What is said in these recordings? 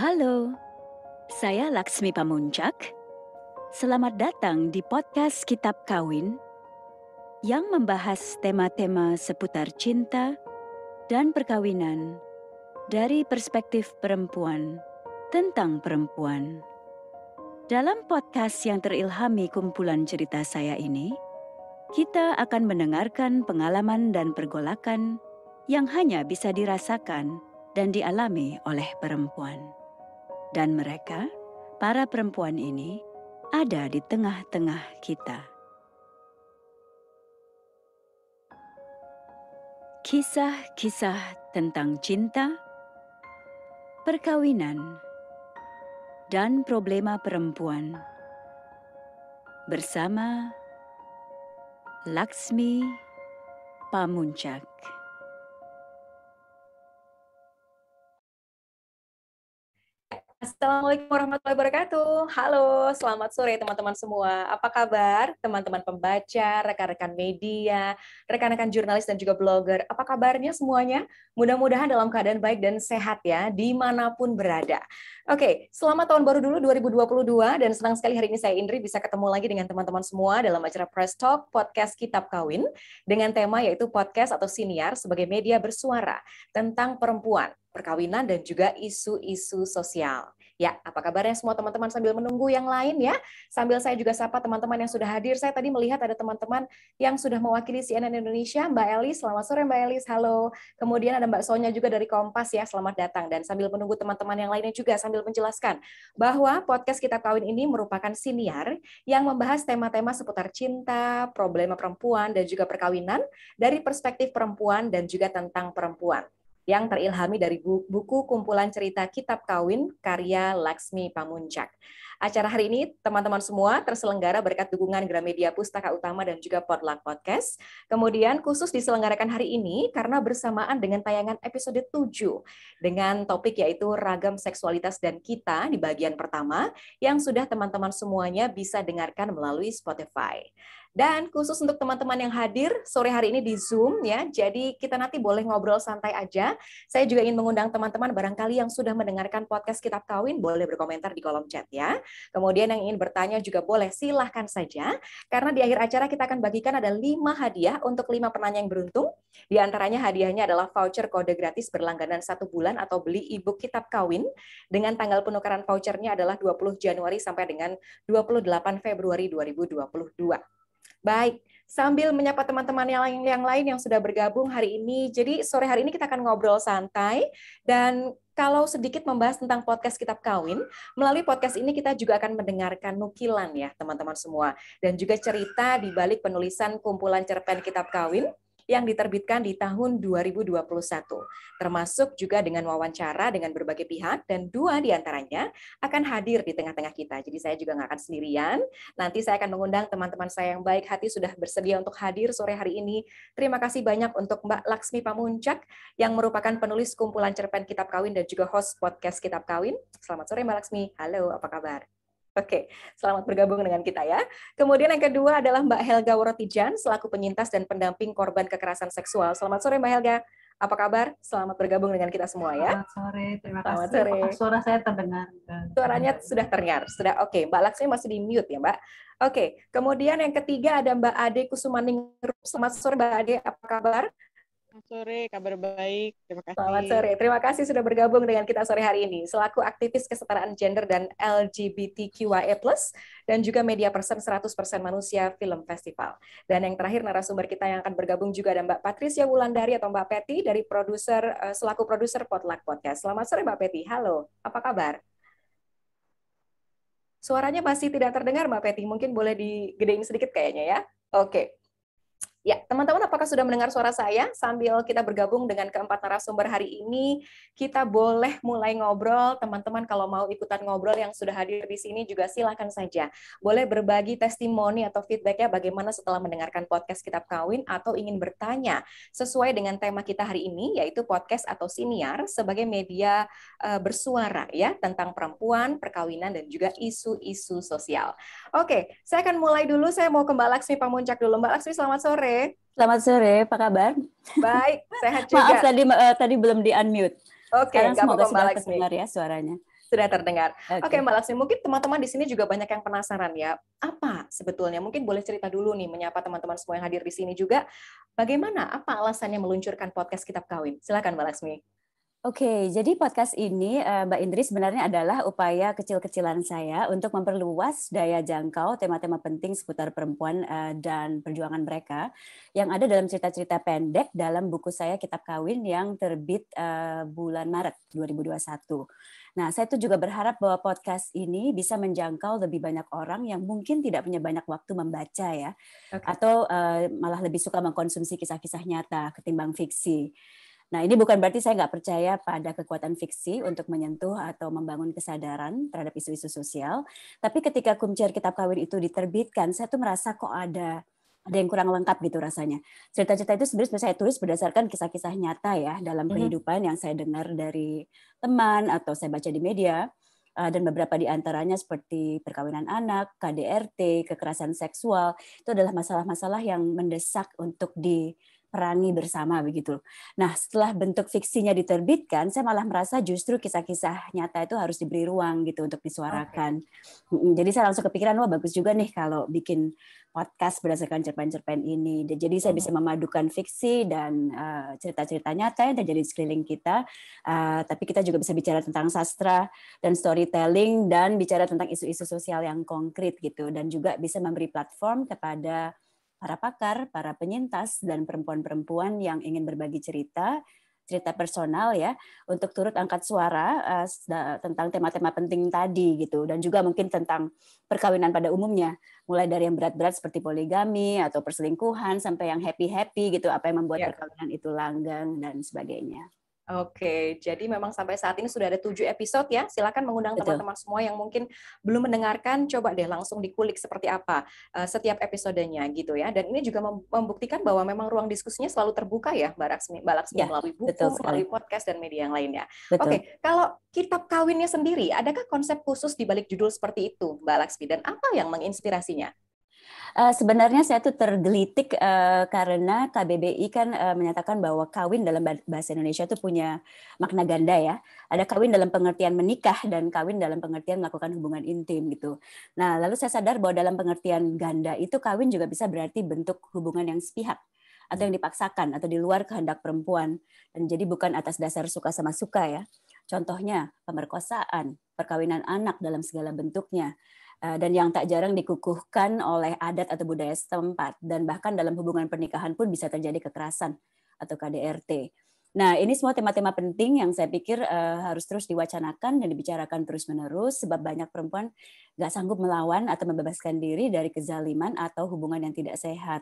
Halo, saya Laksmi Pamuncak. Selamat datang di podcast Kitab Kawin yang membahas tema-tema seputar cinta dan perkawinan dari perspektif perempuan tentang perempuan. Dalam podcast yang terilhami kumpulan cerita saya ini, kita akan mendengarkan pengalaman dan pergolakan yang hanya bisa dirasakan dan dialami oleh perempuan dan mereka, para perempuan ini, ada di tengah-tengah kita. Kisah-kisah tentang cinta, perkawinan, dan problema perempuan bersama Laksmi Pamuncak. Assalamualaikum warahmatullahi wabarakatuh. Halo, selamat sore teman-teman semua. Apa kabar teman-teman pembaca, rekan-rekan media, rekan-rekan jurnalis dan juga blogger? Apa kabarnya semuanya? Mudah-mudahan dalam keadaan baik dan sehat ya, dimanapun berada. Oke, selamat tahun baru dulu 2022 dan senang sekali hari ini saya Indri bisa ketemu lagi dengan teman-teman semua dalam acara Press Talk Podcast Kitab Kawin dengan tema yaitu podcast atau siniar sebagai media bersuara tentang perempuan perkawinan dan juga isu-isu sosial. Ya, apa kabarnya semua teman-teman sambil menunggu yang lain ya. Sambil saya juga sapa teman-teman yang sudah hadir. Saya tadi melihat ada teman-teman yang sudah mewakili CNN Indonesia, Mbak Elis. Selamat sore Mbak Elis, halo. Kemudian ada Mbak Sonya juga dari Kompas ya, selamat datang. Dan sambil menunggu teman-teman yang lainnya juga sambil menjelaskan bahwa podcast kita Kawin ini merupakan siniar yang membahas tema-tema seputar cinta, problema perempuan, dan juga perkawinan dari perspektif perempuan dan juga tentang perempuan yang terilhami dari buku kumpulan cerita Kitab Kawin karya Laksmi Pamuncak. Acara hari ini teman-teman semua terselenggara berkat dukungan Gramedia Pustaka Utama dan juga Potluck Podcast. Kemudian khusus diselenggarakan hari ini karena bersamaan dengan tayangan episode 7 dengan topik yaitu ragam seksualitas dan kita di bagian pertama yang sudah teman-teman semuanya bisa dengarkan melalui Spotify. Dan khusus untuk teman-teman yang hadir sore hari ini di Zoom ya, jadi kita nanti boleh ngobrol santai aja. Saya juga ingin mengundang teman-teman barangkali yang sudah mendengarkan podcast Kitab Kawin boleh berkomentar di kolom chat ya. Kemudian yang ingin bertanya juga boleh silahkan saja karena di akhir acara kita akan bagikan ada lima hadiah untuk lima penanya yang beruntung. Di antaranya hadiahnya adalah voucher kode gratis berlangganan satu bulan atau beli e Kitab Kawin dengan tanggal penukaran vouchernya adalah 20 Januari sampai dengan 28 Februari 2022. Baik, sambil menyapa teman-teman yang lain yang lain yang sudah bergabung hari ini. Jadi sore hari ini kita akan ngobrol santai dan kalau sedikit membahas tentang podcast Kitab Kawin, melalui podcast ini kita juga akan mendengarkan nukilan ya teman-teman semua dan juga cerita di balik penulisan kumpulan cerpen Kitab Kawin yang diterbitkan di tahun 2021, termasuk juga dengan wawancara dengan berbagai pihak, dan dua diantaranya akan hadir di tengah-tengah kita. Jadi saya juga nggak akan sendirian, nanti saya akan mengundang teman-teman saya yang baik hati sudah bersedia untuk hadir sore hari ini. Terima kasih banyak untuk Mbak Laksmi Pamuncak, yang merupakan penulis kumpulan cerpen Kitab Kawin dan juga host podcast Kitab Kawin. Selamat sore Mbak Laksmi, halo apa kabar? Oke, selamat bergabung dengan kita ya. Kemudian yang kedua adalah Mbak Helga Worotijan, selaku penyintas dan pendamping korban kekerasan seksual. Selamat sore Mbak Helga. Apa kabar? Selamat bergabung dengan kita semua ya. Selamat sore, terima Selamat kasih. Sore. Oh, suara saya terdengar? Suaranya sudah terdengar, sudah oke. Okay. Mbak Laksmi masih di mute ya Mbak. Oke, okay. kemudian yang ketiga ada Mbak Ade Kusumaning. Selamat sore Mbak Ade, apa kabar? Selamat sore, kabar baik. Terima kasih. Selamat sore. Terima kasih sudah bergabung dengan kita sore hari ini. Selaku aktivis kesetaraan gender dan LGBTQIA+, dan juga media persen 100% manusia film festival. Dan yang terakhir narasumber kita yang akan bergabung juga ada Mbak Patricia Wulandari atau Mbak Peti dari produser eh, selaku produser Potluck Podcast. Selamat sore Mbak Peti. Halo, apa kabar? Suaranya masih tidak terdengar Mbak Peti. Mungkin boleh digedein sedikit kayaknya ya. Oke. Okay. Ya, teman-teman apakah sudah mendengar suara saya? Sambil kita bergabung dengan keempat narasumber hari ini, kita boleh mulai ngobrol. Teman-teman kalau mau ikutan ngobrol yang sudah hadir di sini juga silakan saja. Boleh berbagi testimoni atau feedbacknya bagaimana setelah mendengarkan podcast Kitab Kawin atau ingin bertanya sesuai dengan tema kita hari ini, yaitu podcast atau siniar sebagai media eh, bersuara ya tentang perempuan, perkawinan, dan juga isu-isu sosial. Oke, saya akan mulai dulu. Saya mau ke Mbak Laksmi Pamuncak dulu. Mbak Laksmi, selamat sore sore. Selamat sore, apa kabar? Baik, sehat juga. Maaf tadi uh, tadi belum di unmute. Oke, okay, semoga sudah Mbak terdengar ya suaranya. Sudah terdengar. Oke, okay. okay, Mbak mungkin teman-teman di sini juga banyak yang penasaran ya. Apa sebetulnya? Mungkin boleh cerita dulu nih, menyapa teman-teman semua yang hadir di sini juga. Bagaimana? Apa alasannya meluncurkan podcast Kitab Kawin? Silakan Mbak Oke, Oke, jadi podcast ini eh, Mbak Indri sebenarnya adalah upaya kecil-kecilan saya untuk memperluas daya jangkau tema-tema penting seputar perempuan eh, dan perjuangan mereka yang ada dalam cerita-cerita pendek dalam buku saya Kitab Kawin yang terbit eh, bulan Maret 2021. Nah, saya itu juga berharap bahwa podcast ini bisa menjangkau lebih banyak orang yang mungkin tidak punya banyak waktu membaca ya, okay. atau malah lebih suka mengkonsumsi kisah-kisah nyata ketimbang fiksi. Nah, ini bukan berarti saya nggak percaya pada kekuatan fiksi untuk menyentuh atau membangun kesadaran terhadap isu-isu sosial. Tapi ketika kumcer kitab kawin itu diterbitkan, saya tuh merasa kok ada ada yang kurang lengkap gitu rasanya. Cerita-cerita itu sebenarnya saya tulis berdasarkan kisah-kisah nyata ya dalam mm-hmm. kehidupan yang saya dengar dari teman atau saya baca di media ah, dan beberapa di antaranya seperti perkawinan anak, KDRT, kekerasan seksual itu adalah masalah-masalah yang mendesak untuk di perangi bersama begitu. Nah, setelah bentuk fiksinya diterbitkan, saya malah merasa justru kisah-kisah nyata itu harus diberi ruang gitu untuk disuarakan. Okay. Jadi saya langsung kepikiran wah bagus juga nih kalau bikin podcast berdasarkan cerpen-cerpen ini. Jadi saya bisa hmm. memadukan fiksi dan uh, cerita-cerita nyata yang terjadi di sekeliling kita. Uh, tapi kita juga bisa bicara tentang sastra dan storytelling dan bicara tentang isu-isu sosial yang konkret gitu dan juga bisa memberi platform kepada para pakar, para penyintas, dan perempuan-perempuan yang ingin berbagi cerita, cerita personal ya, untuk turut angkat suara uh, tentang tema-tema penting tadi gitu, dan juga mungkin tentang perkawinan pada umumnya, mulai dari yang berat-berat seperti poligami atau perselingkuhan sampai yang happy-happy gitu, apa yang membuat ya. perkawinan itu langgang dan sebagainya. Oke, jadi memang sampai saat ini sudah ada tujuh episode ya. Silakan mengundang teman-teman semua yang mungkin belum mendengarkan, coba deh langsung dikulik seperti apa eh, setiap episodenya gitu ya. Dan ini juga membuktikan bahwa memang ruang diskusinya selalu terbuka ya, Mbak Laksmi, Mbak ya, melalui buku, betul melalui podcast dan media yang lainnya. Betul. Oke, kalau kitab kawinnya sendiri, adakah konsep khusus di balik judul seperti itu, Mbak Laksmi? Dan apa yang menginspirasinya? Uh, sebenarnya saya tuh tergelitik uh, karena KBBI kan uh, menyatakan bahwa kawin dalam bahasa Indonesia itu punya makna ganda ya. Ada kawin dalam pengertian menikah dan kawin dalam pengertian melakukan hubungan intim gitu. Nah, lalu saya sadar bahwa dalam pengertian ganda itu kawin juga bisa berarti bentuk hubungan yang sepihak atau yang dipaksakan atau di luar kehendak perempuan dan jadi bukan atas dasar suka sama suka ya. Contohnya pemerkosaan, perkawinan anak dalam segala bentuknya, Eh, dan yang tak jarang dikukuhkan oleh adat atau budaya setempat dan bahkan dalam hubungan pernikahan pun bisa terjadi kekerasan atau KDRT. Nah, ini semua tema-tema penting yang saya pikir uh, harus terus diwacanakan dan dibicarakan terus-menerus sebab banyak perempuan nggak sanggup melawan atau membebaskan diri dari kezaliman atau hubungan yang tidak sehat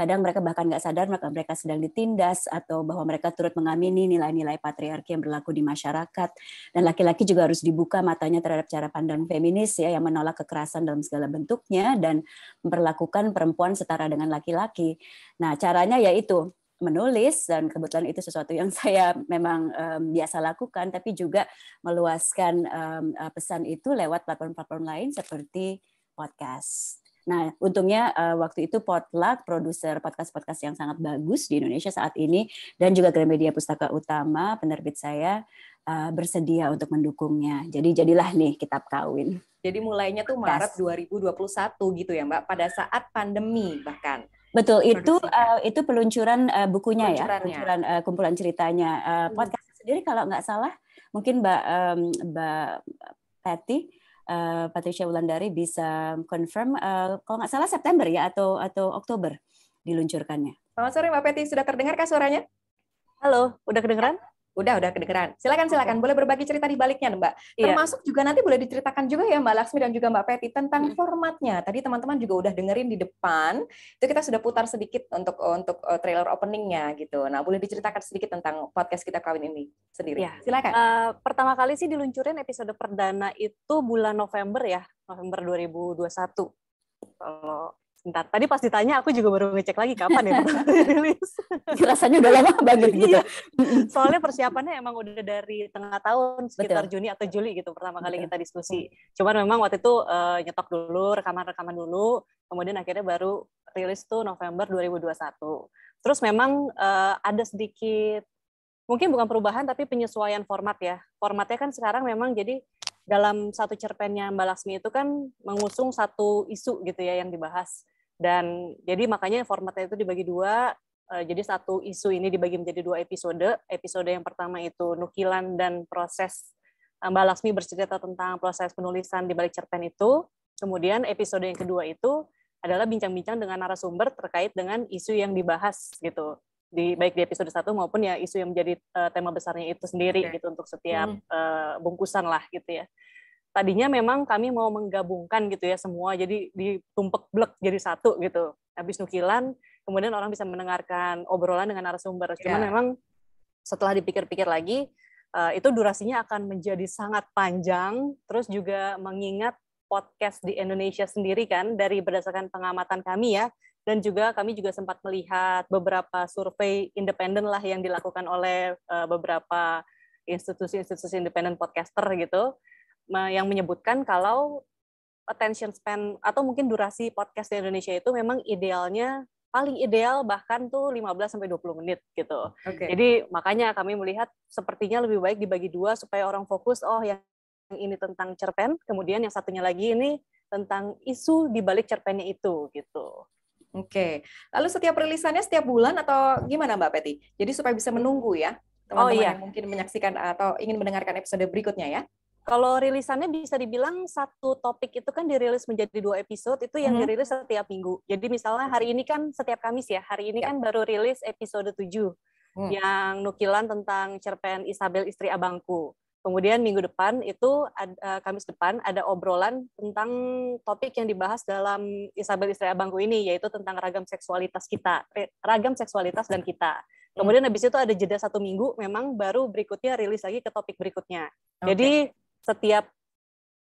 kadang mereka bahkan nggak sadar mereka mereka sedang ditindas atau bahwa mereka turut mengamini nilai-nilai patriarki yang berlaku di masyarakat dan laki-laki juga harus dibuka matanya terhadap cara pandang feminis ya yang menolak kekerasan dalam segala bentuknya dan memperlakukan perempuan setara dengan laki-laki. Nah caranya yaitu menulis dan kebetulan itu sesuatu yang saya memang um, biasa lakukan tapi juga meluaskan um, pesan itu lewat platform-platform lain seperti podcast. Nah, untungnya uh, waktu itu Potluck, produser podcast-podcast yang sangat bagus di Indonesia saat ini, dan juga Gramedia Pustaka Utama, penerbit saya, uh, bersedia untuk mendukungnya. Jadi jadilah nih kitab kawin. Jadi mulainya tuh Maret 2021 gitu ya Mbak, pada saat pandemi bahkan. Betul, itu uh, itu peluncuran uh, bukunya ya, peluncuran uh, kumpulan ceritanya. Uh, podcast hmm. sendiri kalau nggak salah, mungkin Mbak um, Mbak Patty Eh, Patricia Wulandari bisa confirm uh, kalau nggak salah September ya atau atau Oktober diluncurkannya. Selamat sore Mbak Peti, sudah terdengar kah suaranya? Halo, udah kedengeran? Udah, udah kedengeran. Silakan, silakan. Boleh berbagi cerita di baliknya, Mbak. Iya. Termasuk juga nanti boleh diceritakan juga ya Mbak Laksmi dan juga Mbak Peti tentang hmm. formatnya. Tadi teman-teman juga udah dengerin di depan. Itu kita sudah putar sedikit untuk untuk eh, trailer openingnya gitu. Nah, boleh diceritakan sedikit tentang podcast kita kawin ini sendiri. ya. Silakan. Uh, pertama kali sih diluncurin episode perdana itu bulan November ya, November 2021. Kalau Bentar, tadi pas ditanya aku juga baru ngecek lagi kapan ya rilis. Rasanya udah lama banget gitu. Iya. Soalnya persiapannya emang udah dari tengah tahun sekitar Betul. Juni atau Juli gitu pertama kali Betul. kita diskusi. Cuman memang waktu itu uh, nyetok dulu, rekaman-rekaman dulu, kemudian akhirnya baru rilis tuh November 2021. Terus memang uh, ada sedikit mungkin bukan perubahan tapi penyesuaian format ya. Formatnya kan sekarang memang jadi dalam satu cerpennya Mbak Laksmi itu kan mengusung satu isu gitu ya yang dibahas. Dan jadi makanya formatnya itu dibagi dua. Eh, jadi satu isu ini dibagi menjadi dua episode. Episode yang pertama itu nukilan dan proses eh, Mbak Laksmi bercerita tentang proses penulisan di balik cerpen itu. Kemudian episode yang kedua itu adalah bincang-bincang dengan narasumber terkait dengan isu yang dibahas gitu. Di baik di episode satu maupun ya isu yang menjadi uh, tema besarnya itu sendiri okay. gitu untuk setiap hmm. uh, bungkusan lah gitu ya tadinya memang kami mau menggabungkan gitu ya semua jadi ditumpuk blek jadi satu gitu habis nukilan kemudian orang bisa mendengarkan obrolan dengan narasumber cuman yeah. memang setelah dipikir-pikir lagi eh, itu durasinya akan menjadi sangat panjang terus juga mengingat podcast di Indonesia sendiri kan dari berdasarkan pengamatan kami ya dan juga kami juga sempat melihat beberapa survei independen lah yang dilakukan oleh eh, beberapa institusi-institusi independen podcaster gitu yang menyebutkan kalau attention span atau mungkin durasi podcast di Indonesia itu memang idealnya paling ideal bahkan tuh 15 sampai 20 menit gitu. Okay. Jadi makanya kami melihat sepertinya lebih baik dibagi dua supaya orang fokus oh yang ini tentang cerpen, kemudian yang satunya lagi ini tentang isu di balik cerpennya itu gitu. Oke. Okay. Lalu setiap rilisannya setiap bulan atau gimana Mbak Peti? Jadi supaya bisa menunggu ya oh, teman-teman oh, iya. yang mungkin menyaksikan atau ingin mendengarkan episode berikutnya ya. Kalau rilisannya bisa dibilang satu topik itu kan dirilis menjadi dua episode itu yang hmm. dirilis setiap minggu. Jadi misalnya hari ini kan setiap Kamis ya, hari ini yeah. kan baru rilis episode 7 mm. yang nukilan tentang cerpen Isabel istri abangku. Kemudian minggu depan itu ada, eh, Kamis depan ada obrolan tentang topik yang dibahas dalam Isabel Istri Abangku ini yaitu tentang ragam seksualitas kita, eh, ragam seksualitas dan kita. Hmm. Kemudian habis itu ada jeda satu minggu, memang baru berikutnya rilis lagi ke topik berikutnya. Okay. Jadi setiap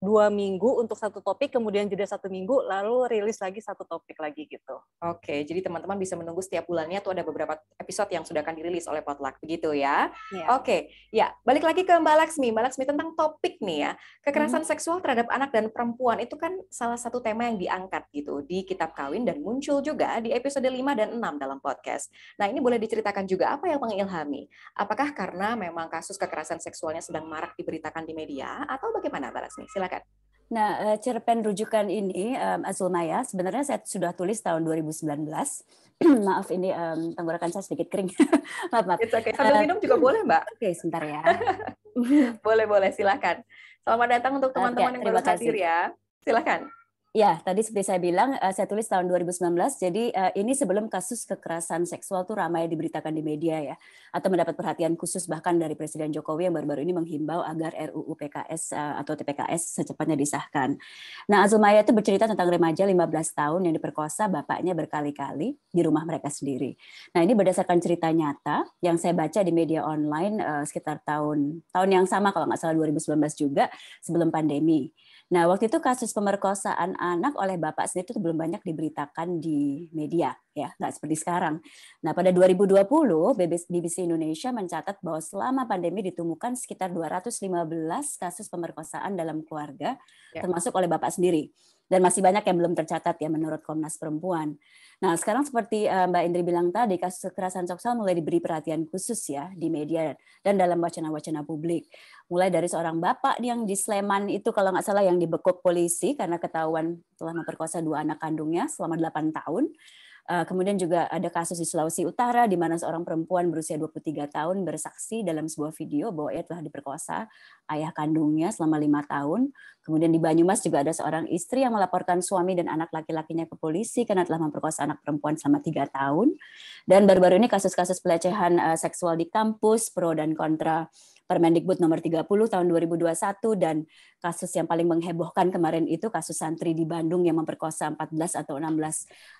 dua minggu untuk satu topik, kemudian jeda satu minggu, lalu rilis lagi satu topik lagi gitu. Oke, jadi teman-teman bisa menunggu setiap bulannya tuh ada beberapa episode yang sudah akan dirilis oleh Potluck, begitu ya? ya. Oke, ya balik lagi ke Mbak Laksmi. Mbak Laksmi tentang topik nih ya, kekerasan hmm. seksual terhadap anak dan perempuan itu kan salah satu tema yang diangkat gitu di Kitab Kawin dan muncul juga di episode 5 dan 6 dalam podcast. Nah ini boleh diceritakan juga apa yang mengilhami? Apakah karena memang kasus kekerasan seksualnya sedang marak diberitakan di media atau bagaimana Mbak Laksmi? Silakan silakan. Nah, eh, cerpen rujukan ini um, Azul Maya sebenarnya saya sudah tulis tahun 2019. maaf ini um, tenggorokan saya sedikit kering. maaf, maaf. It's okay. Sambil uh, minum juga boleh, Mbak. Oke, okay, sebentar ya. boleh, boleh, silakan. Selamat datang untuk teman-teman okay, yang baru hadir ya. Silakan. Ya, tadi seperti saya bilang, eh, saya tulis tahun 2019, jadi eh, ini sebelum kasus kekerasan seksual tuh ramai diberitakan di media ya, atau mendapat perhatian khusus bahkan dari Presiden Jokowi yang baru-baru ini menghimbau agar RUU PKS eh, atau TPKS secepatnya disahkan. Nah, Azumaya itu bercerita tentang remaja 15 tahun yang diperkosa bapaknya berkali-kali di rumah mereka sendiri. Nah, ini berdasarkan cerita nyata yang saya baca di media online sekitar tahun tahun yang sama kalau nggak salah 2019 juga sebelum pandemi. Nah, waktu itu kasus pemerkosaan anak oleh bapak sendiri itu belum banyak diberitakan di media, ya, nggak seperti sekarang. Nah, pada 2020, BBC Indonesia mencatat bahwa selama pandemi ditemukan sekitar 215 kasus pemerkosaan dalam keluarga, ya. termasuk oleh bapak sendiri. Dan masih banyak yang belum tercatat ya menurut Komnas Perempuan. Nah, sekarang seperti eh, Mbak Indri bilang tadi, kasus kekerasan seksual mulai diberi perhatian khusus ya di media dan dalam wacana-wacana publik. Mulai dari seorang bapak yang di Sleman itu kalau nggak salah yang dibekuk polisi karena ketahuan telah memperkosa dua anak kandungnya selama 8 tahun. Eh, kemudian juga ada kasus di Sulawesi Utara di mana seorang perempuan berusia 23 tahun bersaksi dalam sebuah video bahwa ia telah diperkosa ayah kandungnya selama lima tahun. Kemudian di Banyumas juga ada seorang istri yang melaporkan suami dan anak laki-lakinya ke polisi karena telah memperkosa anak perempuan selama tiga tahun. Dan baru-baru ini kasus-kasus pelecehan eh, seksual di kampus pro dan kontra Permendikbud nomor 30 tahun 2021 dan kasus yang paling menghebohkan kemarin itu kasus santri di Bandung yang memperkosa 14 atau 16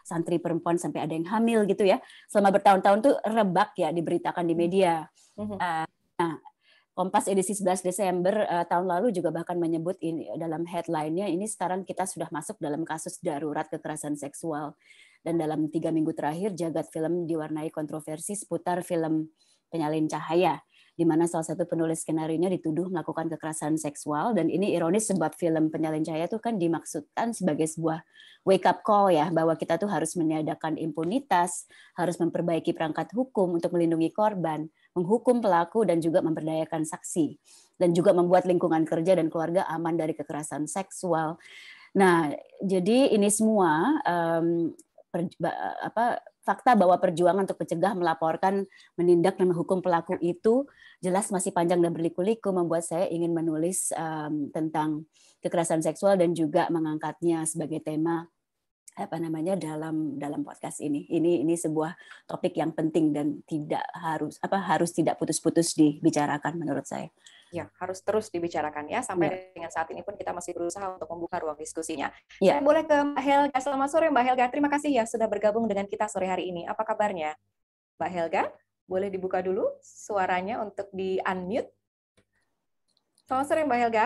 santri perempuan sampai ada yang hamil gitu ya. Selama bertahun-tahun tuh rebak ya diberitakan di media. Mm-hmm. Ah, nah, Kompas edisi 11 Desember uh, tahun lalu juga bahkan menyebut ini dalam headline-nya ini sekarang kita sudah masuk dalam kasus darurat kekerasan seksual dan dalam tiga minggu terakhir jagat film diwarnai kontroversi seputar film penyalin cahaya di mana salah satu penulis skenario-nya dituduh melakukan kekerasan seksual dan ini ironis sebab film Penyalin Cahaya itu kan dimaksudkan sebagai sebuah wake up call ya bahwa kita tuh harus meniadakan impunitas, harus memperbaiki perangkat hukum untuk melindungi korban, menghukum pelaku dan juga memberdayakan saksi dan juga membuat lingkungan kerja dan keluarga aman dari kekerasan seksual. Nah, jadi ini semua um, per, apa fakta bahwa perjuangan untuk mencegah, melaporkan, menindak, dan menghukum pelaku ya. itu jelas masih panjang dan berliku-liku membuat saya ingin menulis um, tentang kekerasan seksual dan juga mengangkatnya sebagai tema apa namanya dalam dalam podcast ini. Ini ini sebuah topik yang penting dan tidak harus apa harus tidak putus-putus dibicarakan menurut saya. Ya, harus terus dibicarakan ya sampai ya. dengan saat ini pun kita masih berusaha untuk membuka ruang diskusinya. Ya. Saya boleh ke Mbak Helga. Selamat sore Mbak Helga. Terima kasih ya sudah bergabung dengan kita sore hari ini. Apa kabarnya? Mbak Helga, boleh dibuka dulu suaranya untuk di-unmute. Selamat sore Mbak Helga.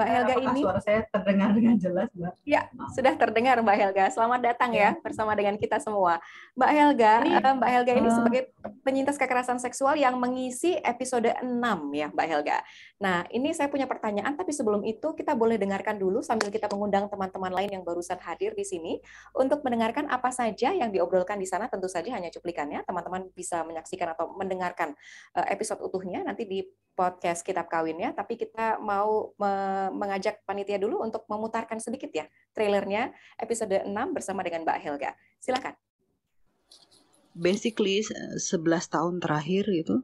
Mbak Helga Apakah ini. Suara saya terdengar dengan jelas, Mbak. Ya, sudah terdengar Mbak Helga. Selamat datang ya, ya bersama dengan kita semua. Mbak Helga, ini, eh, Mbak Helga ini uh, sebagai penyintas kekerasan seksual yang mengisi episode 6 ya, Mbak Helga. Nah, ini saya punya pertanyaan tapi sebelum itu kita boleh dengarkan dulu sambil kita mengundang teman-teman lain yang barusan hadir di sini untuk mendengarkan apa saja yang diobrolkan di sana. Tentu saja hanya cuplikannya. Teman-teman bisa menyaksikan atau mendengarkan eh, episode utuhnya nanti di podcast Kitab kawin ya tapi kita mau me mengajak panitia dulu untuk memutarkan sedikit ya trailernya episode 6 bersama dengan Mbak Helga. Silakan. Basically 11 eh, tahun terakhir itu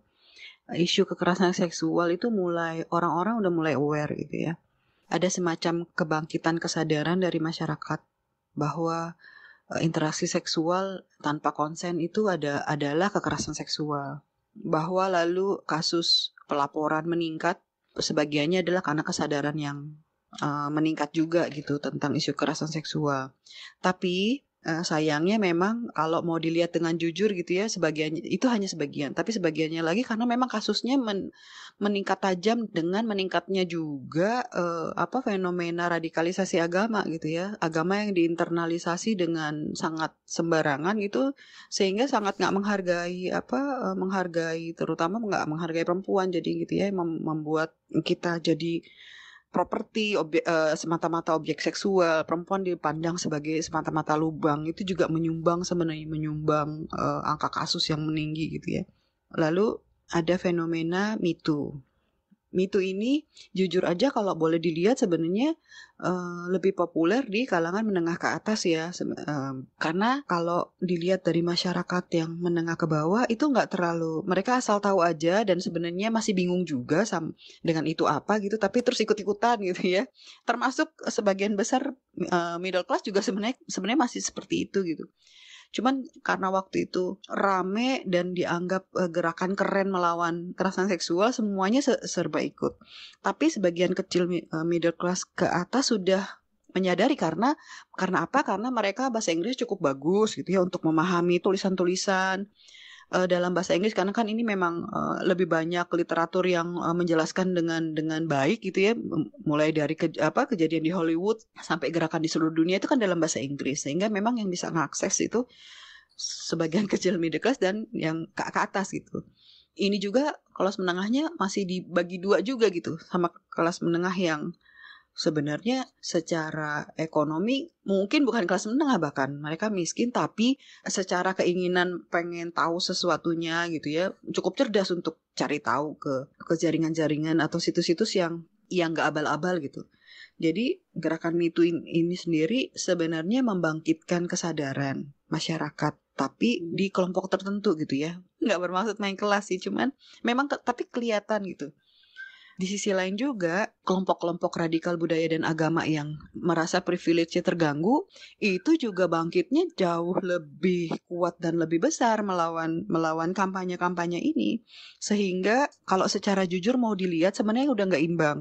isu kekerasan seksual itu mulai orang-orang udah mulai aware gitu ya. Ada semacam kebangkitan kesadaran dari masyarakat bahwa eh, interaksi seksual tanpa konsen itu ada adalah kekerasan seksual. Bahwa lalu kasus pelaporan meningkat, sebagiannya adalah karena kesadaran yang uh, meningkat juga gitu tentang isu kekerasan seksual. Tapi Uh, sayangnya memang kalau mau dilihat dengan jujur gitu ya sebagian itu hanya sebagian tapi sebagiannya lagi karena memang kasusnya men, meningkat tajam dengan meningkatnya juga uh, apa fenomena radikalisasi agama gitu ya agama yang diinternalisasi dengan sangat sembarangan itu sehingga sangat nggak menghargai apa uh, menghargai terutama nggak menghargai perempuan jadi gitu ya membuat kita jadi properti obje, uh, semata-mata objek seksual perempuan dipandang sebagai semata-mata lubang itu juga menyumbang sebenarnya menyumbang uh, angka kasus yang meninggi gitu ya lalu ada fenomena mitu mitu ini jujur aja kalau boleh dilihat sebenarnya uh, lebih populer di kalangan menengah ke atas ya um, karena kalau dilihat dari masyarakat yang menengah ke bawah itu nggak terlalu mereka asal tahu aja dan sebenarnya masih bingung juga sama dengan itu apa gitu tapi terus ikut-ikutan gitu ya termasuk sebagian besar uh, middle class juga sebenarnya sebenarnya masih seperti itu gitu Cuman karena waktu itu rame dan dianggap uh, gerakan keren melawan kekerasan seksual semuanya serba ikut. Tapi sebagian kecil uh, middle class ke atas sudah menyadari karena karena apa? Karena mereka bahasa Inggris cukup bagus gitu ya untuk memahami tulisan-tulisan uh, dalam bahasa Inggris karena kan ini memang uh, lebih banyak literatur yang uh, menjelaskan dengan dengan baik gitu ya mulai dari ke, apa kejadian di Hollywood sampai gerakan di seluruh dunia itu kan dalam bahasa Inggris sehingga memang yang bisa mengakses itu sebagian kecil middle class dan yang ke, ke atas gitu. Ini juga kelas menengahnya masih dibagi dua juga gitu sama kelas menengah yang sebenarnya secara ekonomi mungkin bukan kelas menengah bahkan mereka miskin tapi secara keinginan pengen tahu sesuatunya gitu ya cukup cerdas untuk cari tahu ke ke jaringan-jaringan atau situs-situs yang yang nggak abal-abal gitu. Jadi gerakan itu ini sendiri sebenarnya membangkitkan kesadaran masyarakat tapi hmm. di kelompok tertentu gitu ya. Nggak bermaksud main kelas sih, cuman memang tapi kelihatan gitu. Di sisi lain juga kelompok-kelompok radikal budaya dan agama yang merasa privilege-nya terganggu itu juga bangkitnya jauh lebih kuat dan lebih besar melawan melawan kampanye-kampanye ini sehingga kalau secara jujur mau dilihat sebenarnya udah nggak imbang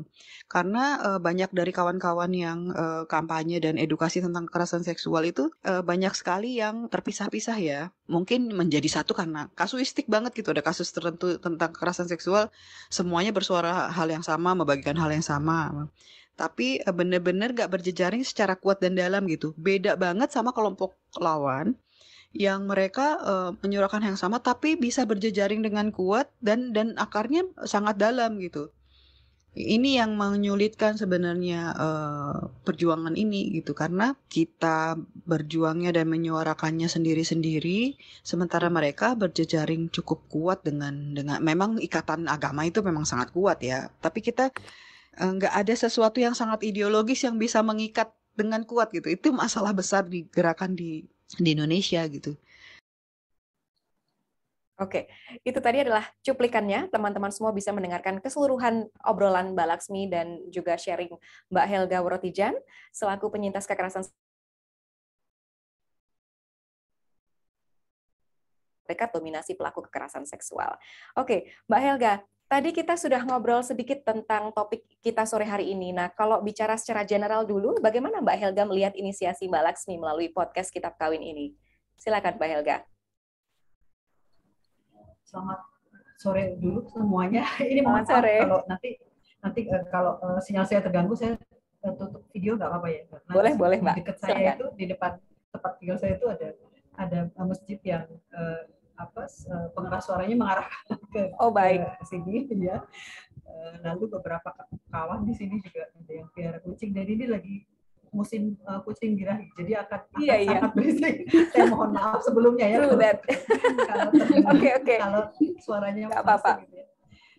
karena uh, banyak dari kawan-kawan yang uh, kampanye dan edukasi tentang kekerasan seksual itu uh, banyak sekali yang terpisah-pisah ya mungkin menjadi satu karena kasuistik banget gitu ada kasus tertentu tentang kekerasan seksual semuanya bersuara hal yang sama membagikan hal yang sama bersama tapi eh, bener-bener gak berjejaring secara kuat dan dalam gitu. Beda banget sama kelompok lawan yang mereka uh, menyuarakan yang sama tapi bisa berjejaring dengan kuat dan dan akarnya sangat dalam gitu. Ini yang menyulitkan sebenarnya uh, perjuangan ini gitu karena kita berjuangnya dan menyuarakannya sendiri-sendiri sementara mereka berjejaring cukup kuat dengan dengan memang ikatan agama itu memang sangat kuat ya. Tapi kita Eh, nggak ada sesuatu yang sangat ideologis yang bisa mengikat dengan kuat gitu. Itu masalah besar di gerakan di di Indonesia gitu. Oke, itu tadi adalah cuplikannya. Teman-teman semua bisa mendengarkan keseluruhan obrolan Mbak Laksmi dan juga sharing Mbak Helga Wurotijan selaku penyintas kekerasan mereka dominasi pelaku kekerasan seksual. Oke, Mbak Helga, Tadi kita sudah ngobrol sedikit tentang topik kita sore hari ini. Nah, kalau bicara secara general dulu, bagaimana Mbak Helga melihat inisiasi Mbak Laksmi melalui podcast Kitab Kawin ini? Silakan Mbak Helga. Selamat sore dulu semuanya. Ini mohon sore. Kalau nanti nanti eh, kalau eh, sinyal saya terganggu, saya eh, tutup video nggak apa-apa ya? Karena boleh, boleh Mbak. Dekat saya itu di depan tempat tinggal saya itu ada ada masjid yang apa eh, pengeras suaranya mengarah ke oh baik ke sini ya eh, lalu beberapa kawan di sini juga ada yang piara kucing dan ini lagi musim uh, kucing girah jadi akan, akan iya, iya. sangat iya. berisik saya mohon maaf sebelumnya ya True kalau, that. kalau okay, okay. kalau suaranya nggak apa-apa gitu ya.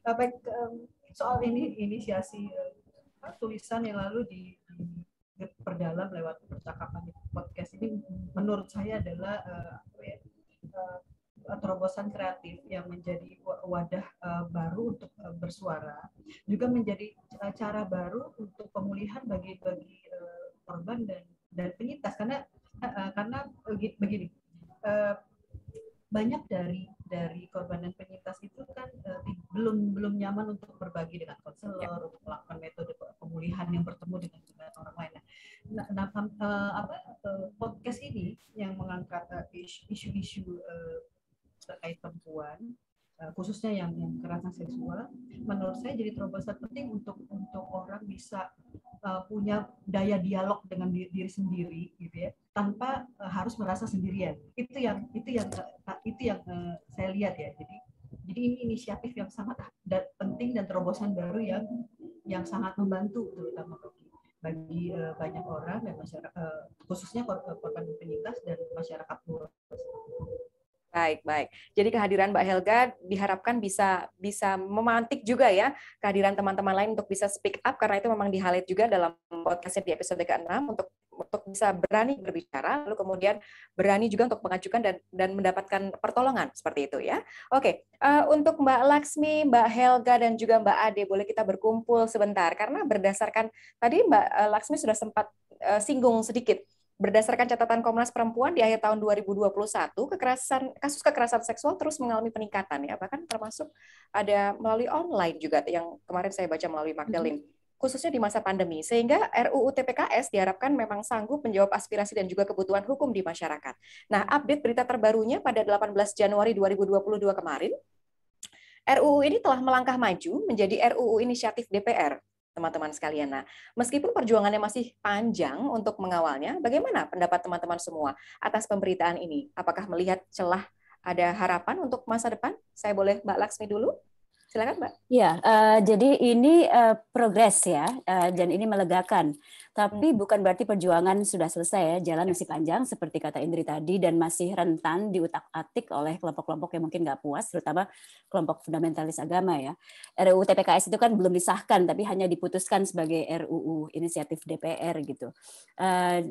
nah, baik um, soal ini inisiasi uh, tulisan yang lalu di, perdalam lewat percakapan di podcast ini menurut saya adalah uh, uh, terobosan kreatif yang menjadi wadah eh, baru untuk eh, bersuara juga menjadi eh, cara baru untuk pemulihan bagi bagi korban dan dan penyintas karena karena begini banyak dari dari korban dan penyintas itu kan belum belum nyaman untuk berbagi dengan konselor ya. untuk melakukan metode pemulihan yang bertemu dengan, dengan orang lain. Nah, nah apa podcast ini yang mengangkat isu-isu terkait perempuan eh, khususnya yang yang kekerasan seksual menurut saya jadi terobosan penting untuk untuk orang bisa uh, punya daya dialog dengan diri, diri sendiri gitu ya tanpa uh, harus merasa sendirian itu yang itu yang itu yang uh, saya lihat ya jadi jadi ini inisiatif yang sangat da penting dan terobosan baru yang yang sangat membantu terutama bagi bagi uh, banyak orang dan masyarakat uh, khususnya korban penyintas dan masyarakat luas Baik, baik. Jadi kehadiran Mbak Helga diharapkan bisa bisa memantik juga ya kehadiran teman-teman lain untuk bisa speak up karena itu memang di highlight juga dalam podcastnya di episode ke-6 untuk untuk bisa berani berbicara lalu kemudian berani juga untuk mengajukan dan dan mendapatkan pertolongan seperti itu ya. Oke, uh, untuk Mbak Laksmi, Mbak Helga dan juga Mbak Ade boleh kita berkumpul sebentar karena berdasarkan tadi Mbak eh, Laksmi sudah sempat uh, singgung sedikit Berdasarkan catatan Komnas Perempuan di akhir tahun 2021, kekerasan kasus kekerasan seksual terus mengalami peningkatan ya, bahkan termasuk ada melalui online juga yang kemarin saya baca melalui mhm. Magdalene. -hmm khususnya di masa pandemi, sehingga RUU TPKS diharapkan memang sanggup menjawab aspirasi dan juga kebutuhan hukum di masyarakat. Nah, update berita terbarunya pada 18 Januari 2022 kemarin, RUU ini telah melangkah maju menjadi RUU inisiatif DPR teman-teman sekalian. Nah, meskipun perjuangannya masih panjang untuk mengawalnya, bagaimana pendapat teman-teman semua atas pemberitaan ini? Apakah melihat celah ada harapan untuk masa depan? Saya boleh Mbak Laksmi dulu? Silakan, Mbak. Ya, uh, jadi ini uh, progres ya, uh, dan ini melegakan. Tapi hmm. bukan berarti perjuangan sudah selesai ya, jalan masih panjang seperti kata Indri tadi dan masih rentan diutak-atik oleh kelompok-kelompok yang mungkin nggak puas, terutama kelompok fundamentalis agama ya. RUU TPKS itu kan belum disahkan, tapi hanya diputuskan sebagai RUU inisiatif DPR gitu. Uh,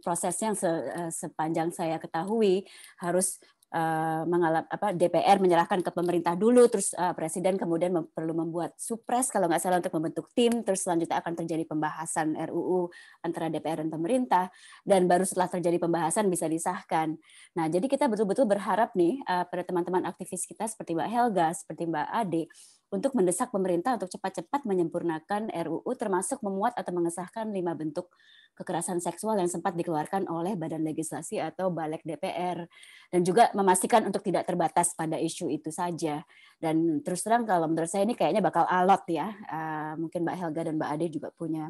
prosesnya yang se sepanjang saya ketahui harus Eh, mengalami apa DPR menyerahkan ke pemerintah dulu terus uh, presiden kemudian mem perlu membuat supres kalau nggak salah untuk membentuk tim terus selanjutnya akan terjadi pembahasan RUU antara DPR dan pemerintah dan baru setelah terjadi pembahasan bisa disahkan. Nah, jadi kita betul-betul berharap nih uh, pada teman-teman aktivis kita seperti Mbak Helga, seperti Mbak Ade untuk mendesak pemerintah untuk cepat-cepat menyempurnakan RUU termasuk memuat atau mengesahkan lima bentuk kekerasan seksual yang sempat dikeluarkan oleh Badan Legislasi atau Balek DPR dan juga memastikan untuk tidak terbatas pada isu itu saja dan terus terang kalau menurut saya ini kayaknya bakal alot ya eh, mungkin Mbak Helga dan Mbak Ade juga punya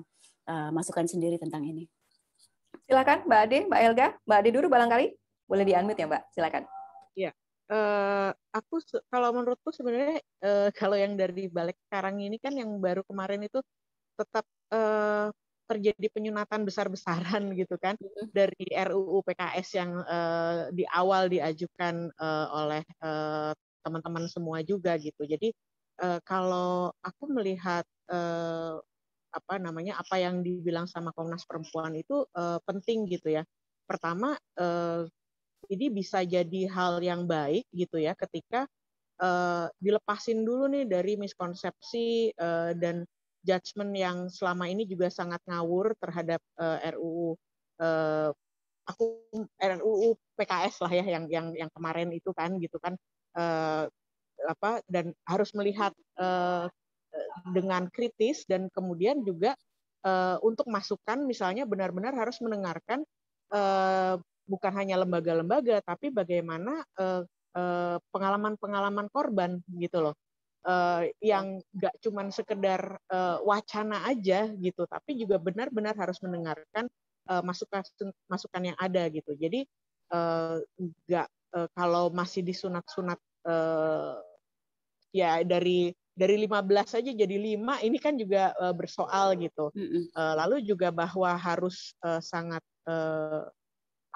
eh, masukan sendiri tentang ini silakan Mbak Ade Mbak Helga Mbak Ade dulu barangkali boleh di unmute ya Mbak silakan ya Eh, aku kalau menurutku sebenarnya uh, kalau yang dari balik sekarang ini kan yang baru kemarin itu tetap uh, terjadi penyunatan besar-besaran gitu kan dari RUU PKS yang uh, di awal diajukan uh, oleh uh, teman-teman semua juga gitu. Jadi uh, kalau aku melihat uh, apa namanya apa yang dibilang sama Komnas Perempuan itu uh, penting gitu ya. Pertama uh, jadi bisa jadi hal yang baik gitu ya ketika uh, dilepasin dulu nih dari miskonsepsi uh, dan judgement yang selama ini juga sangat ngawur terhadap uh, eh, RUU uh, aku RUU PKS lah ya yang yang yang kemarin itu kan gitu kan uh, apa dan harus melihat uh, dengan kritis dan kemudian juga uh, untuk masukan misalnya benar-benar harus mendengarkan uh, bukan hanya lembaga-lembaga tapi bagaimana eh, eh, pengalaman-pengalaman korban gitu loh eh, yang gak cuman sekedar wacana aja gitu, tapi juga benar-benar harus mendengarkan masukan masukan yang ada gitu. Jadi gak kalau masih disunat-sunat ya dari dari 15 aja jadi lima ini kan juga bersoal gitu. lalu juga bahwa harus sangat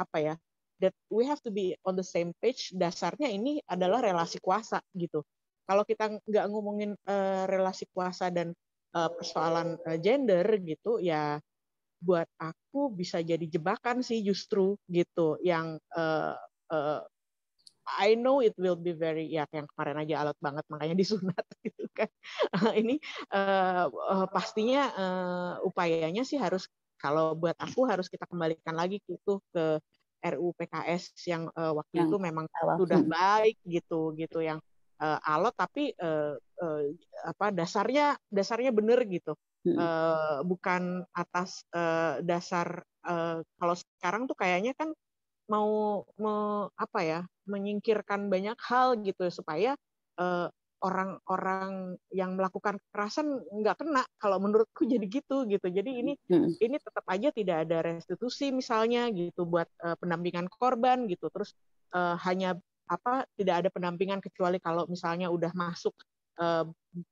apa ya that we have to be on the same page dasarnya ini adalah relasi kuasa gitu kalau kita nggak ngomongin uh, relasi kuasa dan uh, persoalan uh, gender gitu ya buat aku bisa jadi jebakan sih justru gitu yang uh, uh, I know it will be very ya yang kemarin aja alat banget makanya disunat gitu kan ini uh, uh, pastinya uh, upayanya sih harus kalau buat aku harus kita kembalikan lagi itu ke RU PKS yang uh, waktu yang itu memang awal. sudah hmm. baik gitu gitu yang uh, alot tapi uh, uh, apa dasarnya dasarnya benar gitu hmm. uh, bukan atas uh, dasar uh, kalau sekarang tuh kayaknya kan mau me, apa ya menyingkirkan banyak hal gitu supaya uh, orang-orang yang melakukan kekerasan nggak kena kalau menurutku jadi gitu gitu jadi ini hmm. ini tetap aja tidak ada restitusi misalnya gitu buat uh, pendampingan korban gitu terus uh, hanya apa tidak ada pendampingan kecuali kalau misalnya udah masuk uh,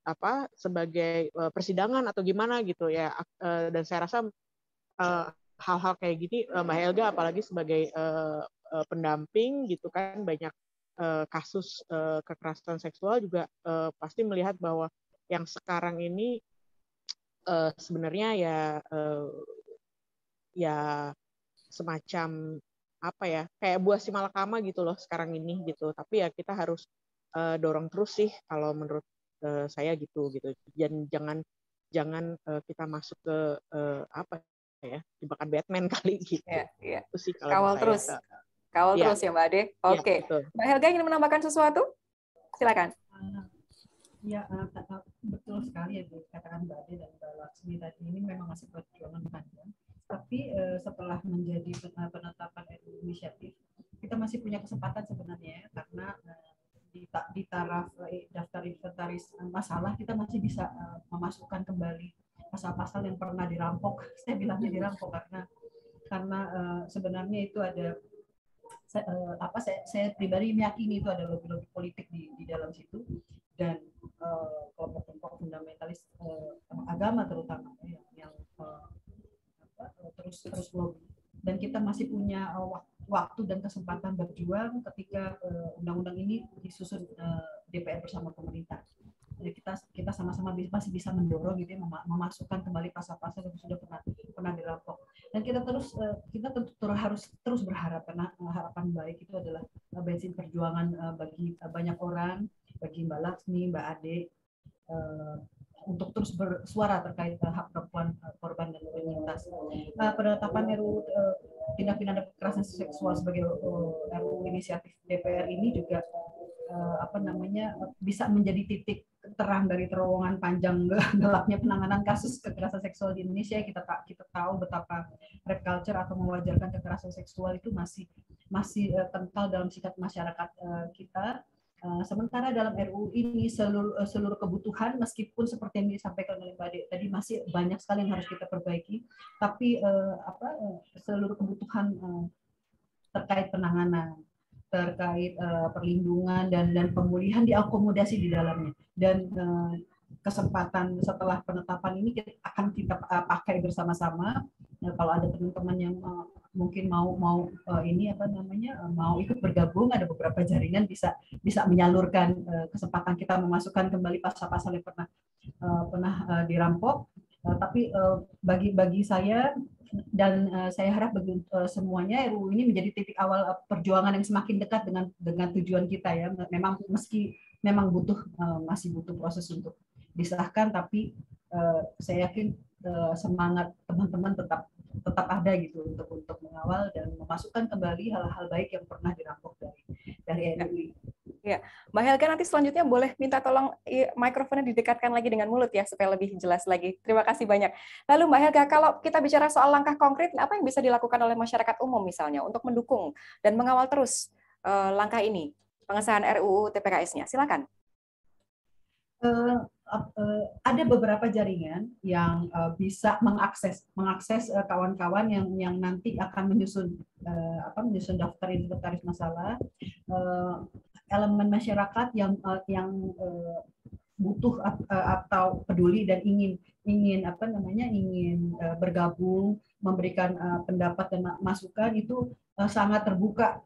apa sebagai uh, persidangan atau gimana gitu ya uh, dan saya rasa hal hal-hal kayak gini uh, Mbak Helga apalagi sebagai uh, uh, pendamping gitu kan banyak Eh, kasus eh, kekerasan seksual juga eh, pasti melihat bahwa yang sekarang ini sebenarnya ya ya semacam apa ya kayak buah si malakama gitu loh sekarang ini gitu tapi ya kita harus uh, dorong terus sih kalau menurut uh, saya gitu gitu dan jangan jangan uh, kita masuk ke uh, apa ya jebakan Batman kali gitu ya, ya. itu sih kalau kawal terus Kawal ya. terus ya Mbak Ade. Iya, Oke. Okay. Ya, Mbak Helga ingin menambahkan sesuatu? Silakan. Ya, betul sekali ya dikatakan Mbak Ade dan Mbak Laksmi tadi ini memang masih perjuangan panjang. Tapi eh, setelah menjadi penetapan RU inisiatif, kita masih punya kesempatan sebenarnya ya, karena di, di taraf daftar inventaris masalah kita masih bisa memasukkan kembali pasal-pasal yang pernah dirampok. Saya bilangnya dirampok karena karena sebenarnya itu ada saya, uh, apa saya, saya pribadi meyakini itu ada lobby-lobby politik di, di dalam situ dan eh, kelompok-kelompok fundamentalis uh, agama terutama ya, yang uh, apa, terus terus lobby dan kita masih punya uh, waktu dan kesempatan berjuang ketika undang-undang uh, ini disusun uh, DPR bersama pemerintah kita kita sama-sama masih bisa mendorong gitu ya, memasukkan kembali pasal-pasal yang sudah pernah pernah dirampok dan kita terus eh, kita tentu harus terus berharap karena eh, harapan baik itu adalah eh, bensin perjuangan bagi banyak orang bagi Mbak Laksmi Mbak Ade untuk terus bersuara terkait hak perempuan korban dan penyintas penetapan RUU tindak pidana kekerasan seksual sebagai RUU inisiatif DPR ini juga Eh, apa namanya bisa menjadi titik terang dari terowongan panjang gelapnya penanganan kasus kekerasan seksual di Indonesia kita tak kita tahu betapa rap culture atau mewajarkan kekerasan seksual itu masih masih eh, kental dalam sikap masyarakat eh, kita sementara dalam RU ini seluruh seluruh kebutuhan meskipun seperti yang disampaikan oleh Mbak Dek tadi masih banyak sekali yang harus kita perbaiki tapi apa seluruh kebutuhan terkait penanganan terkait uh, perlindungan dan dan pemulihan diakomodasi di dalamnya dan uh, kesempatan setelah penetapan ini kita, akan kita eh, pakai bersama-sama nah, kalau ada teman-teman yang uh, mungkin mau mau uh, ini apa namanya uh, mau ikut bergabung ada beberapa jaringan bisa bisa menyalurkan uh, kesempatan kita memasukkan kembali pasal-pasal yang pernah uh, pernah uh, dirampok uh, tapi uh, bagi bagi saya dan uh, saya harap bagi uh, eh, semuanya RUU ya, ini menjadi titik awal eh, perjuangan yang semakin dekat dengan dengan tujuan kita ya. Memang meski memang butuh uh, masih butuh proses untuk disahkan, tapi uh, saya yakin uh, semangat teman-teman tetap tetap ada gitu untuk untuk mengawal dan memasukkan kembali hal-hal baik yang pernah dirampok dari dari RUU ya. Ya, Mbak Helga nanti selanjutnya boleh minta tolong mikrofonnya didekatkan lagi dengan mulut ya supaya lebih jelas lagi. Terima kasih banyak. Lalu Mbak Helga, kalau kita bicara soal langkah konkret, apa yang bisa dilakukan oleh masyarakat umum misalnya untuk mendukung dan mengawal terus uh, langkah ini pengesahan RUU TPKS-nya? Silakan. Uh, uh, ada beberapa jaringan yang uh, bisa mengakses mengakses kawan-kawan uh, yang yang nanti akan menyusun uh, apa menyusun daftar inventaris masalah. Uh, elemen masyarakat yang eh, yang eh, butuh eh, atau peduli dan ingin ingin apa namanya ingin bergabung memberikan pendapat dan masukan itu sangat terbuka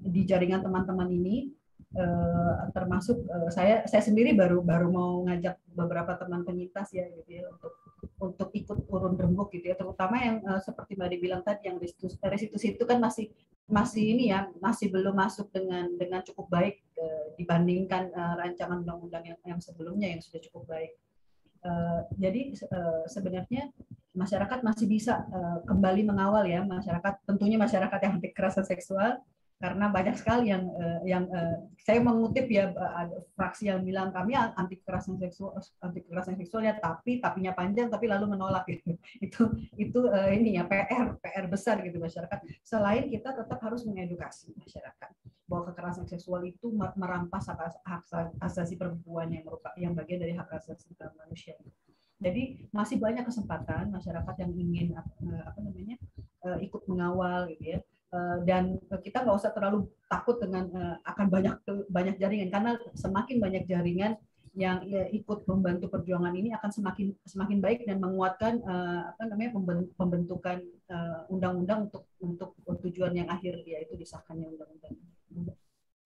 di jaringan teman-teman ini Eh, termasuk eh, saya saya sendiri baru baru mau ngajak beberapa teman penyintas ya gitu ya untuk untuk ikut urun rembuk gitu ya terutama yang eh, seperti mbak dibilang tadi yang restitusi itu kan masih masih ini ya masih belum masuk dengan dengan cukup baik eh, dibandingkan eh, rancangan undang-undang yang, yang sebelumnya yang sudah cukup baik. Eh, jadi sebenarnya masyarakat masih bisa kembali mengawal ya masyarakat tentunya masyarakat yang anti kekerasan seksual karena banyak sekali yang eh, yang eh, saya mengutip ya eh, fraksi yang bilang kami anti kekerasan seksual anti kekerasan seksual ya tapi tapinya panjang tapi lalu menolak gitu. Itu itu ini ya PR PR besar gitu masyarakat. Selain kita tetap harus mengedukasi masyarakat bahwa kekerasan seksual itu merampas hak asasi perempuan yang merupakan yang bagian dari hak asasi manusia. Jadi masih banyak kesempatan masyarakat yang ingin apa namanya ikut mengawal gitu ya Eh, dan kita nggak usah terlalu takut dengan eh, akan banyak banyak jaringan karena semakin banyak jaringan yang ya, ikut membantu perjuangan ini akan semakin semakin baik dan menguatkan eh, apa namanya pembentukan undang-undang untuk untuk tujuan yang akhir yaitu disahkannya undang-undang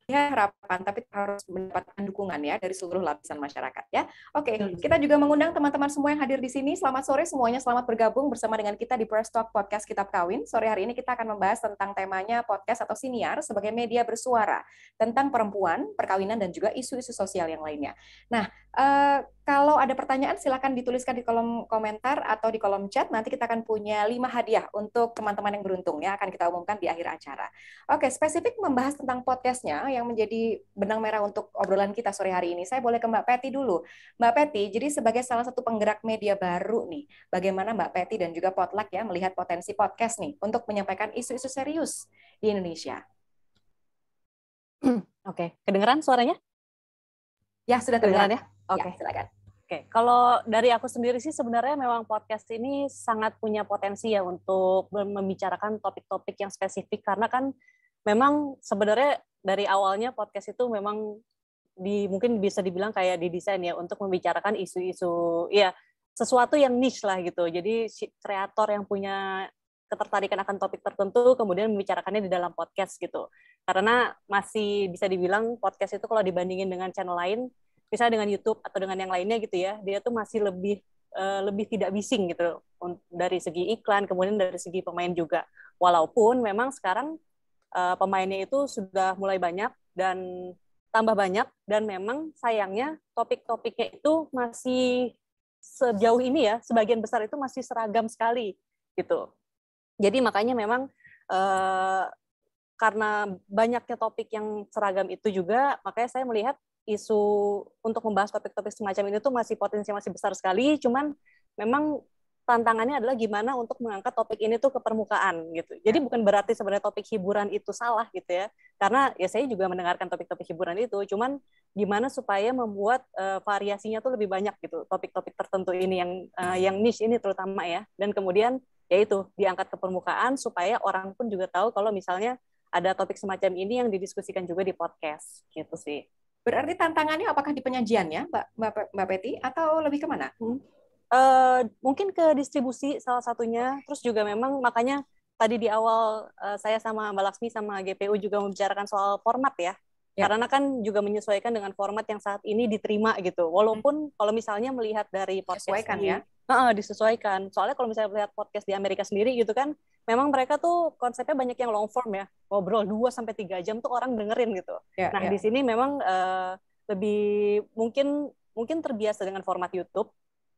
ya harapan, tapi harus mendapatkan dukungan ya dari seluruh lapisan masyarakat ya. Oke, okay. kita juga mengundang teman-teman semua yang hadir di sini. Selamat sore semuanya, selamat bergabung bersama dengan kita di Press Talk Podcast Kitab Kawin. Sore hari ini kita akan membahas tentang temanya podcast atau siniar sebagai media bersuara tentang perempuan, perkawinan dan juga isu-isu sosial yang lainnya. Nah, eh, kalau ada pertanyaan, silakan dituliskan di kolom komentar atau di kolom chat. Nanti kita akan punya lima hadiah untuk teman-teman yang beruntung ya, akan kita umumkan di akhir acara. Oke, spesifik membahas tentang podcastnya yang menjadi benang merah untuk obrolan kita sore hari ini. Saya boleh ke Mbak Peti dulu. Mbak Peti, jadi sebagai salah satu penggerak media baru nih, bagaimana Mbak Peti dan juga Potluck ya melihat potensi podcast nih untuk menyampaikan isu-isu serius di Indonesia? Oke, kedengeran suaranya? Ya, sudah kedengeran ya? ya. Oke, okay. ya, silakan. Oke, kalau dari aku sendiri sih sebenarnya memang podcast ini sangat punya potensi ya untuk membicarakan topik-topik yang spesifik karena kan memang sebenarnya dari awalnya podcast itu memang di mungkin bisa dibilang kayak didesain ya untuk membicarakan isu-isu ya sesuatu yang niche lah gitu. Jadi kreator yang punya ketertarikan akan topik tertentu kemudian membicarakannya di dalam podcast gitu. Karena masih bisa dibilang podcast itu kalau dibandingin dengan channel lain misalnya dengan YouTube atau dengan yang lainnya gitu ya dia tuh masih lebih eh, lebih tidak bising gitu dari segi iklan kemudian dari segi pemain juga walaupun memang sekarang eh, pemainnya itu sudah mulai banyak dan tambah banyak dan memang sayangnya topik-topiknya itu masih sejauh ini ya sebagian besar itu masih seragam sekali gitu jadi makanya memang eh, karena banyaknya topik yang seragam itu juga makanya saya melihat isu untuk membahas topik-topik semacam ini tuh masih potensi masih besar sekali, cuman memang tantangannya adalah gimana untuk mengangkat topik ini tuh ke permukaan gitu. Jadi ya. bukan berarti sebenarnya topik hiburan itu salah gitu ya. Karena ya saya juga mendengarkan topik-topik hiburan itu, cuman gimana supaya membuat uh, variasinya tuh lebih banyak gitu topik-topik tertentu ini yang uh, yang niche ini terutama ya. Dan kemudian yaitu diangkat ke permukaan supaya orang pun juga tahu kalau misalnya ada topik semacam ini yang didiskusikan juga di podcast gitu sih. Berarti tantangannya apakah di penyajian ya Mbak Mbak, Mbak Peti, atau lebih kemana? Hmm. Uh, mungkin ke distribusi salah satunya, terus juga memang makanya tadi di awal uh, saya sama Mbak Laksmi sama GPU juga membicarakan soal format ya. Ya. Karena kan juga menyesuaikan dengan format yang saat ini diterima gitu. Hmm. Walaupun kalau misalnya melihat dari podcast disesuaikan ya. Uh, disesuaikan. Soalnya kalau misalnya melihat podcast di Amerika sendiri gitu kan, memang mereka tuh konsepnya banyak yang long form ya. Ngobrol 2 sampai tiga jam tuh orang dengerin gitu. ya, nah, ya. di sini memang uh, lebih mungkin mungkin terbiasa dengan format YouTube.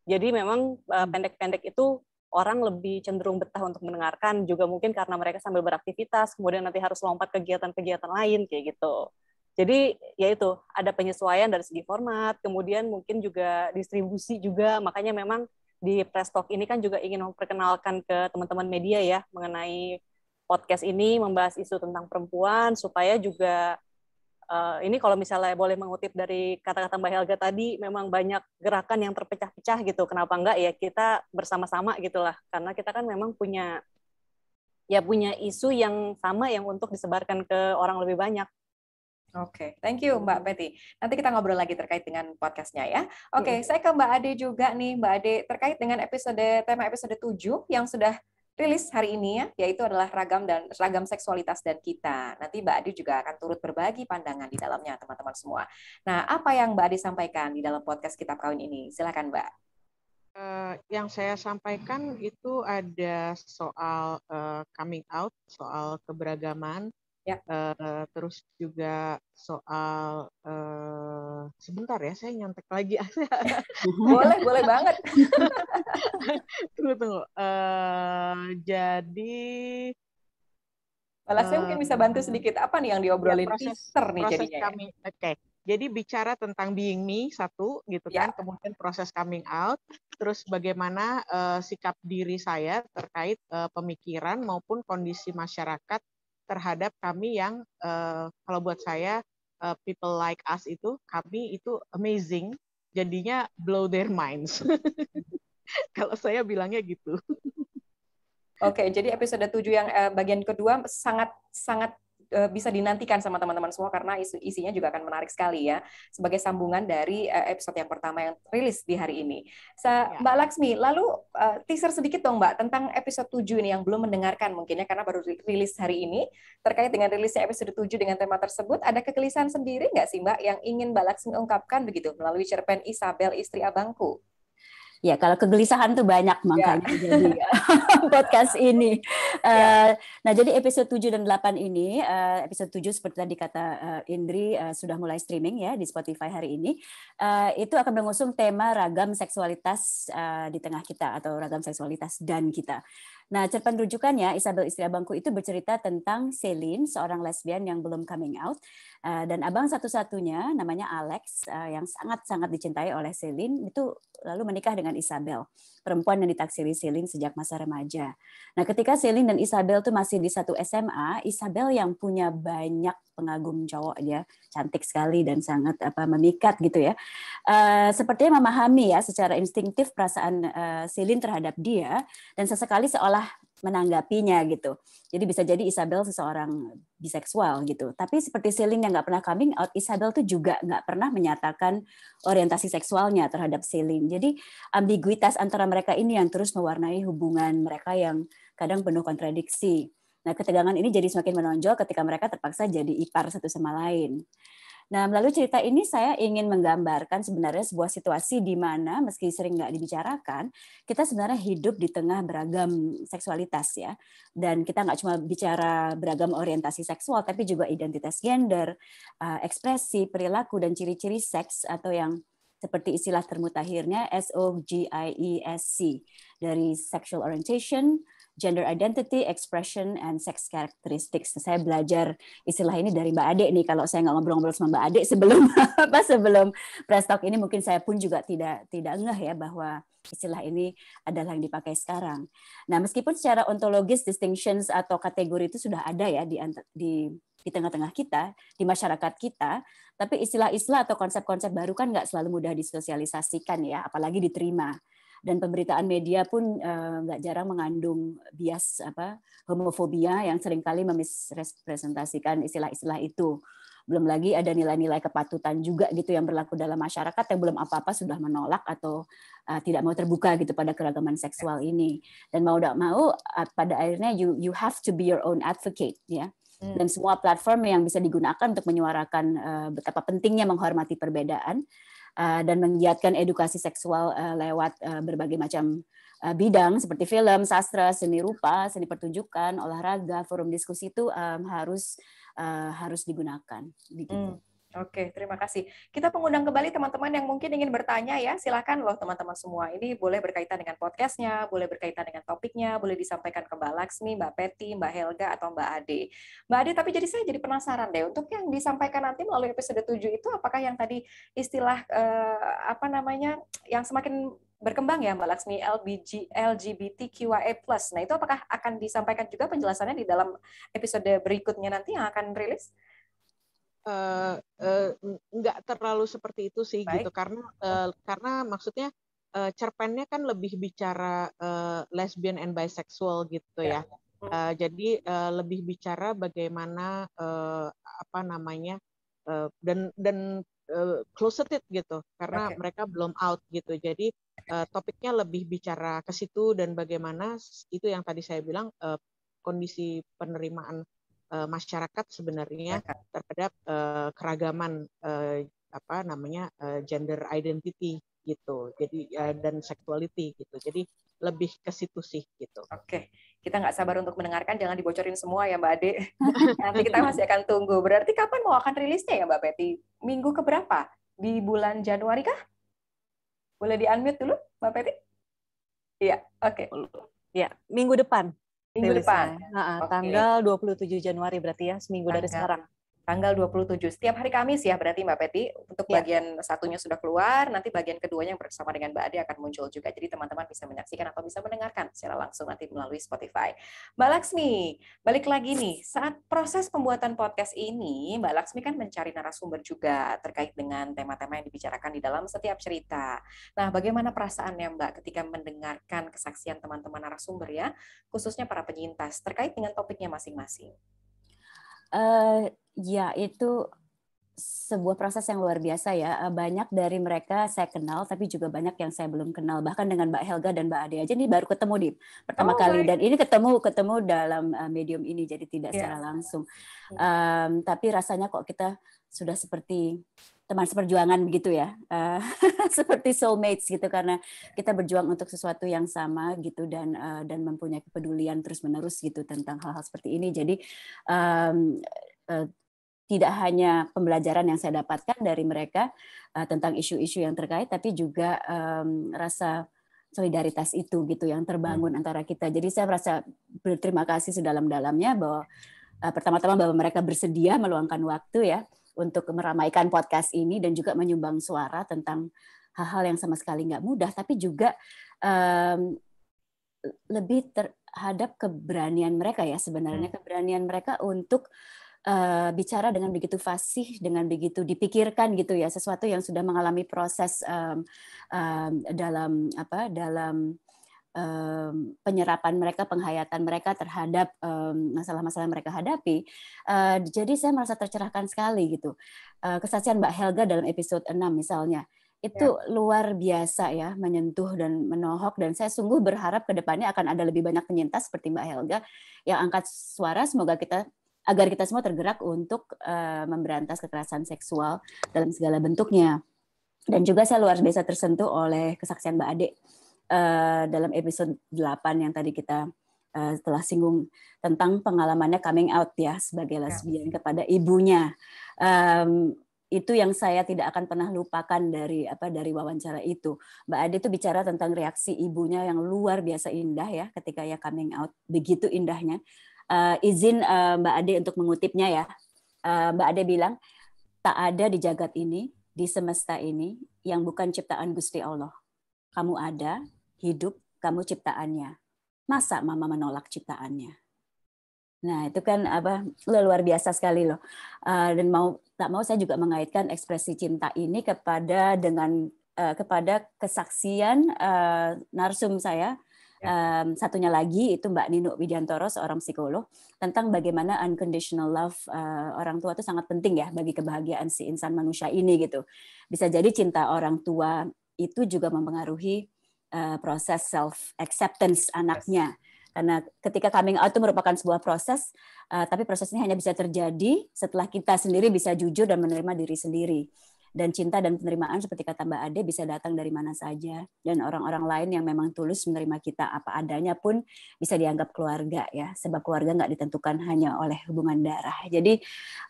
Jadi memang eh, hmm. pendek-pendek uh, itu orang lebih cenderung betah untuk mendengarkan juga mungkin karena mereka sambil beraktivitas, kemudian nanti harus lompat kegiatan-kegiatan lain kayak gitu. Jadi ya itu ada penyesuaian dari segi format, kemudian mungkin juga distribusi juga. Makanya memang di Press Talk ini kan juga ingin memperkenalkan ke teman-teman media ya mengenai podcast ini membahas isu tentang perempuan supaya juga uh, ini kalau misalnya boleh mengutip dari kata-kata Mbak Helga tadi memang banyak gerakan yang terpecah-pecah gitu. Kenapa enggak ya kita bersama-sama gitulah karena kita kan memang punya ya punya isu yang sama yang untuk disebarkan ke orang lebih banyak Oke, okay. thank you Mbak Betty. Nanti kita ngobrol lagi terkait dengan podcastnya ya. Oke, okay, saya ke Mbak Ade juga nih, Mbak Ade terkait dengan episode tema episode 7 yang sudah rilis hari ini ya, yaitu adalah ragam dan ragam seksualitas dan kita. Nanti Mbak Ade juga akan turut berbagi pandangan di dalamnya teman-teman semua. Nah, apa yang Mbak Ade sampaikan di dalam podcast Kitab Kawin ini? Silakan Mbak. Uh, yang saya sampaikan itu ada soal uh, coming out, soal keberagaman, Ya. Uh, terus juga soal uh, sebentar ya saya nyontek lagi. boleh, boleh banget. tunggu tunggu. Uh, jadi Balasnya uh, mungkin bisa bantu sedikit apa nih yang ya, diobrolin ya, proses, teaser nih proses jadinya. Kami, ya? Okay. Jadi bicara tentang being me satu gitu ya. kan, kemudian proses coming out, terus bagaimana uh, sikap diri saya terkait uh, pemikiran maupun kondisi masyarakat terhadap kami yang uh, kalau buat saya uh, people like us itu kami itu amazing jadinya blow their minds kalau saya bilangnya gitu Oke, okay, jadi episode 7 yang uh, bagian kedua sangat sangat Eh, bisa dinantikan sama teman-teman semua karena isinya juga akan menarik sekali ya sebagai sambungan dari eh, episode yang pertama yang rilis di hari ini. Sa ya. Mbak Laksmi, lalu uh, teaser sedikit dong Mbak tentang episode 7 ini yang belum mendengarkan mungkinnya karena baru rilis hari ini terkait dengan rilisnya episode 7 dengan tema tersebut ada kegelisahan sendiri nggak sih Mbak yang ingin Mbak Laksmi ungkapkan begitu melalui cerpen Isabel Istri Abangku? Ya, kalau kegelisahan tuh banyak ya. makanya yeah. jadi podcast ini. Yeah. Ya. Uh, nah, jadi episode 7 dan 8 ini, uh, episode 7 seperti tadi kata uh, Indri uh, sudah mulai streaming ya di Spotify hari ini. Uh, itu akan mengusung tema ragam seksualitas uh, di tengah kita atau ragam seksualitas dan kita. Nah, cerpen rujukannya Isabel Istri Abangku itu bercerita tentang Celine, seorang lesbian yang belum coming out, eh, dan abang satu-satunya namanya Alex eh, yang sangat-sangat dicintai oleh Celine itu lalu menikah dengan Isabel perempuan yang ditaksiri Selin sejak masa remaja. Nah, ketika Selin dan Isabel tuh masih di satu SMA, Isabel yang punya banyak pengagum cowok dia, cantik sekali dan sangat apa memikat gitu ya. Uh, eh, sepertinya memahami ya secara instingtif perasaan uh, eh, Selin terhadap dia dan sesekali seolah menanggapinya gitu. Jadi bisa jadi Isabel seseorang biseksual gitu. Tapi seperti Celine yang nggak pernah coming out, Isabel tuh juga nggak pernah menyatakan orientasi seksualnya terhadap Celine. Jadi ambiguitas antara mereka ini yang terus mewarnai hubungan mereka yang kadang penuh kontradiksi. Nah ketegangan ini jadi semakin menonjol ketika mereka terpaksa jadi ipar satu sama lain. Nah, melalui cerita ini saya ingin menggambarkan sebenarnya sebuah situasi di mana meski sering nggak dibicarakan, kita sebenarnya hidup di tengah beragam seksualitas ya. Dan kita nggak cuma bicara beragam orientasi seksual, tapi juga identitas gender, eh, ekspresi, perilaku, dan ciri-ciri seks atau yang seperti istilah termutahirnya SOGIESC dari sexual orientation, gender identity, expression, and sex characteristics. Saya belajar istilah ini dari Mbak Ade nih. Kalau saya nggak ngobrol-ngobrol sama Mbak Ade sebelum apa sebelum press talk ini, mungkin saya pun juga tidak tidak ngeh ya bahwa istilah ini adalah yang dipakai sekarang. Nah, meskipun secara ontologis distinctions atau kategori itu sudah ada ya di di di tengah-tengah kita, di masyarakat kita, tapi istilah-istilah atau konsep-konsep baru kan nggak selalu mudah disosialisasikan ya, apalagi diterima dan pemberitaan media pun eh, nggak uh, jarang mengandung bias apa homofobia yang seringkali memisrepresentasikan istilah-istilah itu belum lagi ada nilai-nilai kepatutan juga gitu yang berlaku dalam masyarakat yang belum apa-apa sudah menolak atau uh, tidak mau terbuka gitu pada keragaman seksual ini dan mau tidak mau uh, pada akhirnya you you have to be your own advocate ya hmm. dan semua platform yang bisa digunakan untuk menyuarakan uh, betapa pentingnya menghormati perbedaan Eh, dan menggiatkan edukasi seksual uh, lewat uh, berbagai macam uh, bidang seperti film, sastra, seni rupa, seni pertunjukan, olahraga, forum diskusi itu um, harus uh, harus digunakan. Begitu. Hmm. Oke, terima kasih. Kita pengundang kembali teman-teman yang mungkin ingin bertanya ya, silakan loh teman-teman semua. Ini boleh berkaitan dengan podcastnya, boleh berkaitan dengan topiknya, boleh disampaikan ke Mbak Laksmi, Mbak Peti, Mbak Helga, atau Mbak Ade. Mbak Ade, tapi jadi saya jadi penasaran deh, untuk yang disampaikan nanti melalui episode 7 itu, apakah yang tadi istilah, eh, apa namanya, yang semakin berkembang ya Mbak Laksmi LBG, LGBTQIA+. E nah, itu apakah akan disampaikan juga penjelasannya di dalam episode berikutnya nanti yang akan rilis? Eh, eh, nggak uh, uh, terlalu seperti itu sih gitu. Baik. gitu karena uh, karena maksudnya uh, cerpennya kan lebih bicara uh, lesbian and bisexual gitu ya, ya. Uh, jadi uh, lebih bicara bagaimana uh, apa namanya uh, dan dan uh, closeted gitu karena okay. mereka belum out gitu jadi uh, topiknya lebih bicara ke situ dan bagaimana itu yang tadi saya bilang uh, kondisi penerimaan uh, masyarakat sebenarnya terhadap uh, keragaman uh, apa namanya uh, gender identity gitu jadi uh, dan sexuality gitu jadi lebih ke situ sih gitu oke kita nggak sabar untuk mendengarkan jangan dibocorin semua ya mbak Ade nanti kita masih akan tunggu berarti kapan mau akan rilisnya ya mbak Peti minggu keberapa di bulan Januari kah boleh di unmute dulu mbak Peti iya oke okay. ya minggu depan Minggu depan. Nah, okay. Tanggal 27 Januari berarti ya, seminggu Tanggal. dari sekarang tanggal 27 setiap hari Kamis ya berarti Mbak Peti untuk ya. bagian satunya sudah keluar nanti bagian keduanya yang bersama dengan Mbak Ade akan muncul juga jadi teman-teman bisa menyaksikan atau bisa mendengarkan secara langsung nanti melalui Spotify Mbak Laksmi balik lagi nih saat proses pembuatan podcast ini Mbak Laksmi kan mencari narasumber juga terkait dengan tema-tema yang dibicarakan di dalam setiap cerita nah bagaimana perasaannya Mbak ketika mendengarkan kesaksian teman-teman narasumber ya khususnya para penyintas terkait dengan topiknya masing-masing Uh, ya itu sebuah proses yang luar biasa ya. Eh, banyak dari mereka saya kenal, tapi juga banyak yang saya belum kenal. Bahkan dengan Mbak Helga dan Mbak Ade aja ini baru ketemu di pertama oh, kali. Dan ini ketemu ketemu dalam eh, medium ini, jadi tidak yeah. secara langsung. Um, tapi rasanya kok kita sudah seperti teman seperjuangan begitu ya uh, seperti soulmates gitu karena kita berjuang untuk sesuatu yang sama gitu dan uh, dan mempunyai kepedulian terus menerus gitu tentang hal-hal seperti ini jadi um, uh, tidak hanya pembelajaran yang saya dapatkan dari mereka uh, tentang isu-isu yang terkait, tapi juga um, rasa solidaritas itu gitu yang terbangun hmm. antara kita. Jadi saya merasa berterima kasih sedalam-dalamnya bahwa uh, pertama-tama bahwa mereka bersedia meluangkan waktu ya untuk meramaikan podcast ini dan juga menyumbang suara tentang hal-hal yang sama sekali nggak mudah, tapi juga um, lebih terhadap keberanian mereka ya sebenarnya hmm. keberanian mereka untuk uh, bicara dengan begitu fasih, dengan begitu dipikirkan gitu ya sesuatu yang sudah mengalami proses um, um, dalam apa dalam penyerapan mereka, penghayatan mereka terhadap masalah-masalah um, mereka hadapi. Eh, jadi saya merasa tercerahkan sekali gitu. Eh, kesaksian Mbak Helga dalam episode 6 misalnya itu ya. luar biasa ya menyentuh dan menohok dan saya sungguh berharap kedepannya akan ada lebih banyak penyintas seperti Mbak Helga yang angkat suara semoga kita agar kita semua tergerak untuk uh, memberantas kekerasan seksual dalam segala bentuknya dan juga saya luar biasa tersentuh oleh kesaksian Mbak Ade Eh, dalam episode 8 yang tadi kita eh, telah singgung tentang pengalamannya coming out ya sebagai ya. lesbian ya. kepada ibunya. Um, itu yang saya tidak akan pernah lupakan dari apa dari wawancara itu. Mbak Ade itu bicara tentang reaksi ibunya yang luar biasa indah ya ketika ya coming out begitu indahnya. Uh, izin uh, Mbak Ade untuk mengutipnya ya. Uh, Mbak Ade bilang tak ada di jagat ini, di semesta ini yang bukan ciptaan Gusti Allah. Kamu ada, hidup kamu ciptaannya. Masa mama menolak ciptaannya? Nah, itu kan apa luar biasa sekali loh. Eh, dan mau tak mau saya juga mengaitkan ekspresi cinta ini kepada dengan eh, kepada kesaksian eh, narsum saya um, satunya lagi itu Mbak Nino Widiantoro seorang psikolog tentang bagaimana unconditional love uh, orang tua itu sangat penting ya bagi kebahagiaan si insan manusia ini gitu. Bisa jadi cinta orang tua itu juga mempengaruhi uh, proses self acceptance anaknya. Karena ketika coming out itu merupakan sebuah proses, uh, tapi proses ini hanya bisa terjadi setelah kita sendiri bisa jujur dan menerima diri sendiri. Dan cinta dan penerimaan seperti kata Mbak Ade bisa datang dari mana saja. Dan orang-orang lain yang memang tulus menerima kita apa adanya pun bisa dianggap keluarga ya. Sebab keluarga nggak ditentukan hanya oleh hubungan darah. Jadi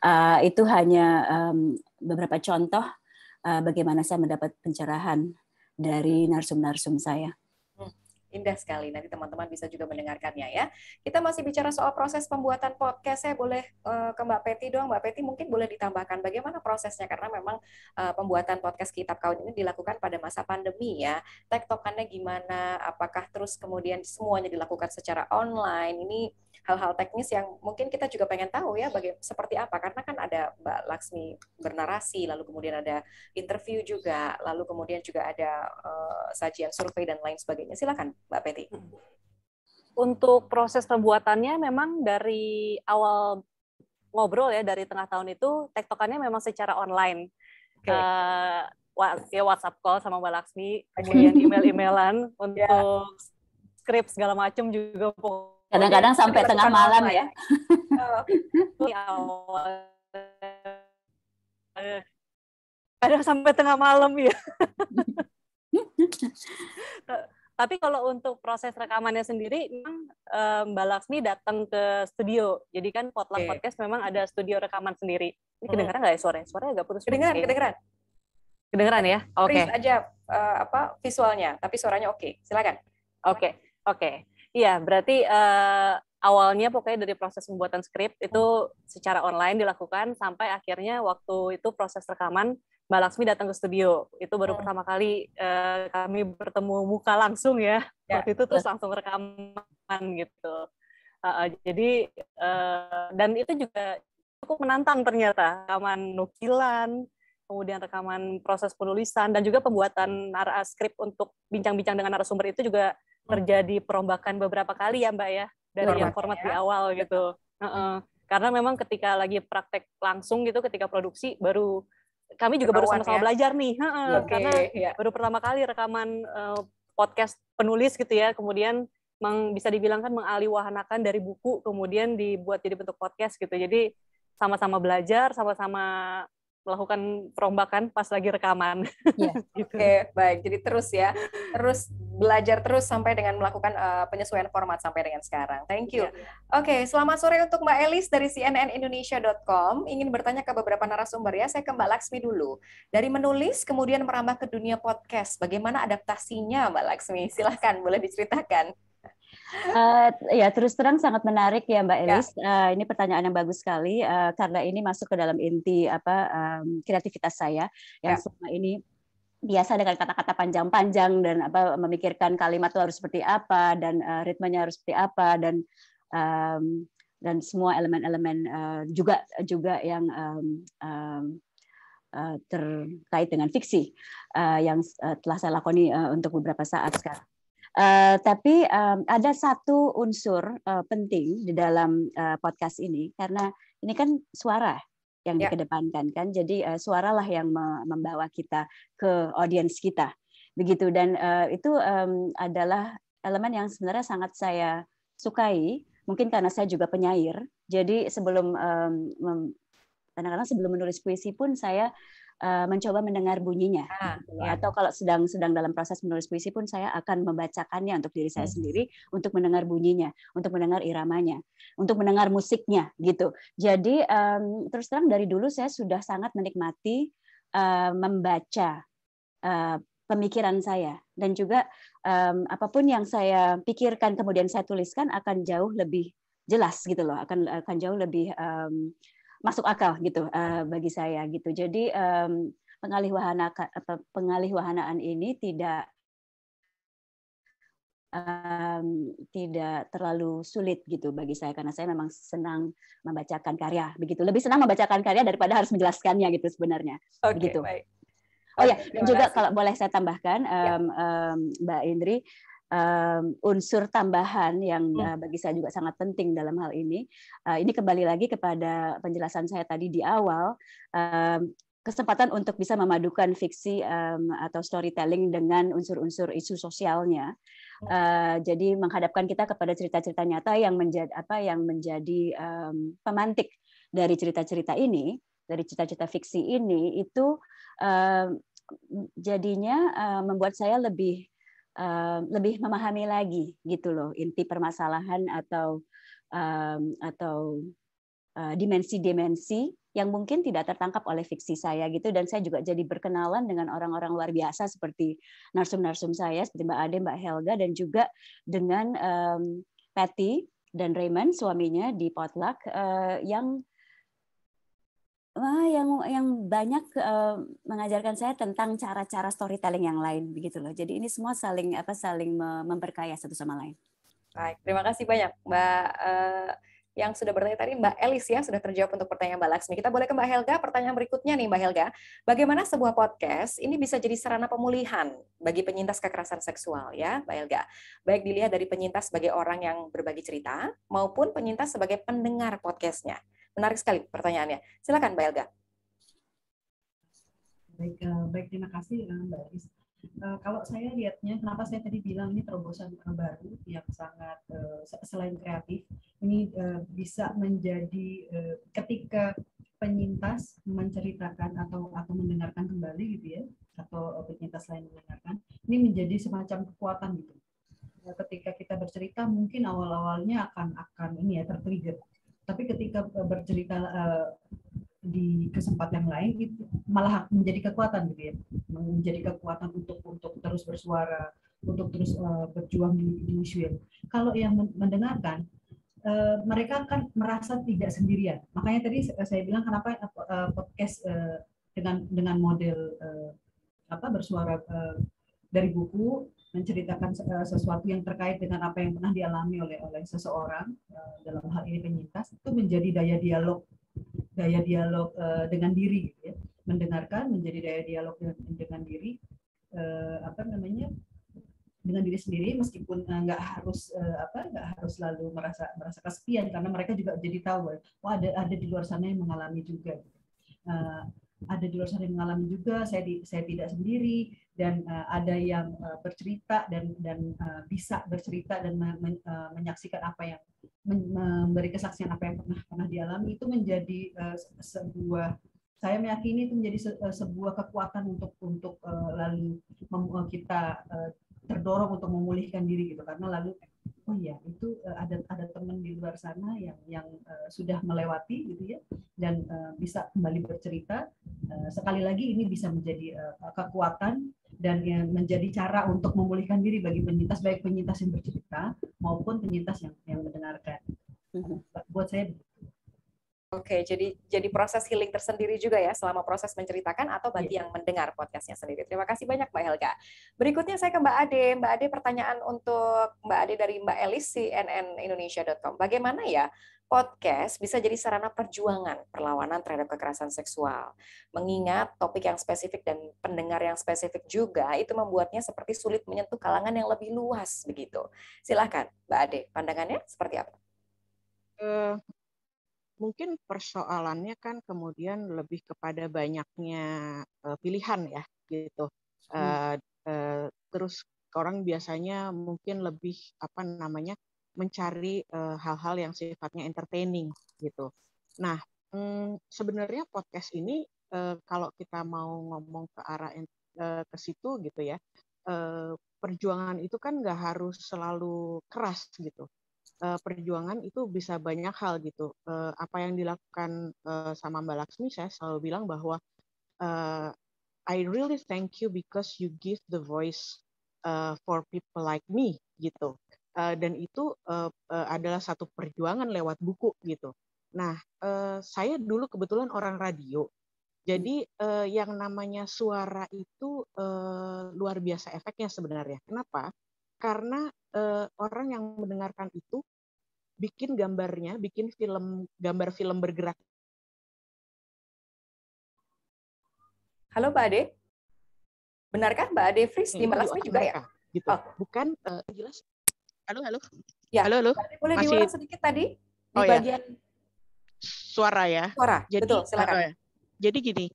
uh, itu hanya um, beberapa contoh uh, bagaimana saya mendapat pencerahan dari narsum-narsum saya. Hmm, indah sekali. Nanti teman-teman bisa juga mendengarkannya ya. Kita masih bicara soal proses pembuatan podcast. Saya boleh eh, ke Mbak Peti doang, Mbak Peti mungkin boleh ditambahkan bagaimana prosesnya karena memang eh, pembuatan podcast Kitab Kaun ini dilakukan pada masa pandemi ya. Tektokannya gimana? Apakah terus kemudian semuanya dilakukan secara online? Ini hal-hal teknis yang mungkin kita juga pengen tahu ya bagi seperti apa karena kan ada Mbak Laksmi bernarasi lalu kemudian ada interview juga lalu kemudian juga ada uh, sajian survei dan lain sebagainya silakan Mbak Peti hmm. untuk proses pembuatannya memang dari awal ngobrol ya dari tengah tahun itu tektokannya memang secara online okay. uh, eh, ya WhatsApp call sama Mbak Laksmi, kemudian email-emailan ya. untuk yeah. skrip segala macam juga kadang-kadang sampai tengah malam ya kadang sampai tengah malam ya tapi kalau untuk proses rekamannya sendiri, memang eh, Mbak Laksmi datang ke studio. Jadi kan potluck podcast memang ada studio rekaman sendiri. Ini hmm. kedengeran nggak ya suaranya? Suaranya agak putus. Kedengeran, okay. kedengeran. Kedengeran ya? Oke. Okay. aja uh, apa visualnya, tapi suaranya oke. Okay. Silakan. Oke, okay. oke. Okay. Iya, berarti uh, awalnya pokoknya dari proses pembuatan skrip itu secara online dilakukan sampai akhirnya waktu itu proses rekaman Mbak Laksmi datang ke studio. Itu baru hmm. pertama kali uh, kami bertemu muka langsung ya. ya. Waktu itu terus langsung rekaman gitu. Uh, uh, jadi uh, dan itu juga cukup menantang ternyata rekaman nukilan, kemudian rekaman proses penulisan dan juga pembuatan skrip untuk bincang-bincang dengan narasumber itu juga terjadi perombakan beberapa kali ya Mbak ya dari yang format ya. di awal gitu. Uh -uh. Karena memang ketika lagi praktek langsung gitu ketika produksi baru kami juga baru sama-sama ya? belajar nih. Uh -uh. Okay, Karena yeah. baru pertama kali rekaman uh, podcast penulis gitu ya. Kemudian meng, bisa dibilang kan mengalihwahanakan dari buku kemudian dibuat jadi bentuk podcast gitu. Jadi sama-sama belajar, sama-sama melakukan perombakan pas lagi rekaman. Yeah. gitu. Oke, okay, baik. Jadi terus ya, terus belajar terus sampai dengan melakukan uh, penyesuaian format sampai dengan sekarang. Thank you. Yeah. Oke, okay, selamat sore untuk Mbak Elis dari cnnindonesia.com. Ingin bertanya ke beberapa narasumber ya. Saya ke Mbak Laksmi dulu. Dari menulis kemudian merambah ke dunia podcast. Bagaimana adaptasinya Mbak Laksmi? Silahkan, boleh diceritakan. Uh, ya terus terang sangat menarik ya Mbak ya. Elis. Ya. Uh, ini pertanyaan yang bagus sekali uh, karena ini masuk ke dalam inti apa um, kreativitas saya yang ya. selama ini biasa dengan kata-kata panjang-panjang dan apa memikirkan kalimat itu harus seperti apa dan uh, ritmenya harus seperti apa dan um, dan semua elemen-elemen uh, juga juga yang um, um, uh, terkait dengan fiksi uh, yang uh, telah saya lakoni uh, untuk beberapa saat sekarang. Eh, tapi um, ada satu unsur uh, penting di dalam uh, podcast ini karena ini kan suara yang yeah. dikedepankan kan. Jadi uh, suaralah yang membawa kita ke audiens kita. Begitu dan uh, itu um, adalah elemen yang sebenarnya sangat saya sukai, mungkin karena saya juga penyair. Jadi sebelum um, kadang-kadang sebelum menulis puisi pun saya Eh, mencoba mendengar bunyinya. Ah, gitu ya. iya, Atau iya. kalau sedang sedang dalam proses menulis puisi pun saya akan membacakannya untuk diri saya hmm. sendiri untuk mendengar bunyinya, untuk mendengar iramanya, untuk mendengar musiknya gitu. Jadi um, terus terang dari dulu saya sudah sangat menikmati uh, membaca uh, pemikiran saya dan juga um, apapun yang saya pikirkan kemudian saya tuliskan akan jauh lebih jelas gitu loh akan akan jauh lebih um, masuk akal gitu uh, bagi saya gitu. Jadi um, pengalih wahana pengalih wahanaan ini tidak um, tidak terlalu sulit gitu bagi saya karena saya memang senang membacakan karya begitu lebih senang membacakan karya daripada harus menjelaskannya gitu sebenarnya okay, begitu baik. Oh ya, dan juga kalau boleh saya tambahkan, um, ya. Mbak Indri, unsur tambahan yang hmm. eh, bagi saya juga sangat penting dalam hal ini. Eh, ini kembali lagi kepada penjelasan saya tadi di awal. kesempatan untuk bisa memadukan fiksi atau storytelling dengan unsur-unsur isu sosialnya. Uh, jadi menghadapkan kita kepada cerita-cerita nyata yang menjadi apa yang menjadi um, pemantik dari cerita-cerita ini, dari cerita-cerita fiksi ini itu uh, jadinya uh, membuat saya lebih um, lebih memahami lagi gitu loh inti permasalahan atau um, atau eh, dimensi-dimensi uh, yang mungkin tidak tertangkap oleh fiksi saya gitu dan saya juga jadi berkenalan dengan orang-orang luar biasa seperti narsum-narsum saya seperti Mbak Ade, Mbak Helga dan juga dengan um, Patty dan Raymond suaminya di potluck uh, yang Wah, yang yang banyak uh, mengajarkan saya tentang cara-cara storytelling yang lain begitu loh. Jadi ini semua saling apa saling memperkaya satu sama lain. Baik, terima kasih banyak Mbak uh, yang sudah bertanya tadi Mbak Elis ya sudah terjawab untuk pertanyaan Mbak Laksmi. Kita boleh ke Mbak Helga. Pertanyaan berikutnya nih Mbak Helga, bagaimana sebuah podcast ini bisa jadi sarana pemulihan bagi penyintas kekerasan seksual ya Mbak Helga? Baik dilihat dari penyintas sebagai orang yang berbagi cerita maupun penyintas sebagai pendengar podcastnya. Menarik sekali pertanyaannya. Silakan Mbak Elga. Baik, eh, baik terima kasih eh, Mbak Aris. Eh, kalau saya lihatnya, kenapa saya tadi bilang ini terobosan baru yang sangat selain kreatif, ini bisa menjadi ketika penyintas menceritakan atau atau mendengarkan kembali gitu ya, atau penyintas lain mendengarkan, ini menjadi semacam kekuatan gitu. Ya, ketika kita bercerita, mungkin awal-awalnya akan akan ini ya tertrigger tapi ketika eh, bercerita uh, di kesempatan yang lain itu malah menjadi kekuatan gitu ya menjadi kekuatan untuk untuk terus bersuara untuk terus uh, berjuang di, di isu yang kalau yang mendengarkan uh, mereka akan merasa tidak sendirian makanya tadi saya bilang kenapa uh, podcast uh, dengan dengan model uh, apa bersuara uh, dari buku menceritakan eh, sesuatu yang terkait dengan apa yang pernah dialami oleh oleh seseorang eh, dalam hal ini penyintas itu menjadi daya dialog daya dialog eh, dengan diri gitu ya. mendengarkan menjadi daya dialog dengan, dengan diri apa namanya dengan diri sendiri meskipun nggak harus apa nggak harus selalu merasa merasa kesepian karena mereka juga jadi tahu wah ada ada di luar sana yang mengalami juga gitu ada di luar sana yang mengalami juga saya di, saya tidak sendiri dan uh, ada yang uh, bercerita dan dan uh, bisa bercerita dan men, men, uh, menyaksikan apa yang men, memberi kesaksian apa yang pernah pernah dialami itu menjadi uh, sebuah saya meyakini itu menjadi se, uh, sebuah kekuatan untuk untuk uh, lalu mem, uh, kita uh, terdorong untuk memulihkan diri gitu karena lalu oh iya itu eh, ada ada teman di luar sana yang yang eh, sudah melewati gitu ya dan eh, bisa kembali bercerita sekali lagi ini bisa menjadi kekuatan dan yang menjadi cara untuk memulihkan diri bagi penyintas baik penyintas yang bercerita maupun penyintas yang yang mendengarkan mm-hmm. buat saya Oke, jadi jadi proses healing tersendiri juga ya selama proses menceritakan atau bagi iya. yang mendengar podcastnya sendiri. Terima kasih banyak Mbak Helga. Berikutnya saya ke Mbak Ade. Mbak Ade pertanyaan untuk Mbak Ade dari Mbak Elis cnnindonesia.com. Bagaimana ya podcast bisa jadi sarana perjuangan perlawanan terhadap kekerasan seksual? Mengingat topik yang spesifik dan pendengar yang spesifik juga itu membuatnya seperti sulit menyentuh kalangan yang lebih luas begitu. Silahkan Mbak Ade, pandangannya seperti apa? Eh, mungkin persoalannya kan kemudian lebih kepada banyaknya uh, pilihan ya gitu. Uh, uh, terus orang biasanya mungkin lebih apa namanya mencari hal-hal uh, yang sifatnya entertaining gitu. Nah, mm, sebenarnya podcast ini uh, kalau kita mau ngomong ke arah uh, ke situ gitu ya, uh, perjuangan itu kan nggak harus selalu keras gitu uh, perjuangan itu bisa banyak hal gitu. Uh, apa yang dilakukan uh, sama Mbak Laksmi, saya selalu bilang bahwa uh, I really thank you because you give the voice uh, for people like me gitu. Uh, dan itu uh, uh, adalah satu perjuangan lewat buku gitu. Nah, uh, saya dulu kebetulan orang radio. Jadi eh, yang namanya suara itu eh, luar biasa efeknya sebenarnya. Kenapa? Karena eh, orang yang mendengarkan itu bikin gambarnya, bikin film gambar film bergerak. Halo Mbak Ade. Benarkah Mbak Ade Fris di Malasmi hmm, oh, juga mereka, ya? Gitu. Oh. Bukan uh, jelas. Halo, halo. Ya. Halo, halo. Mbak boleh Masih... diulang sedikit tadi di oh, ya. bagian ya. suara ya. Suara. Jadi, Betul, eh, silakan. Uh, jadi gini,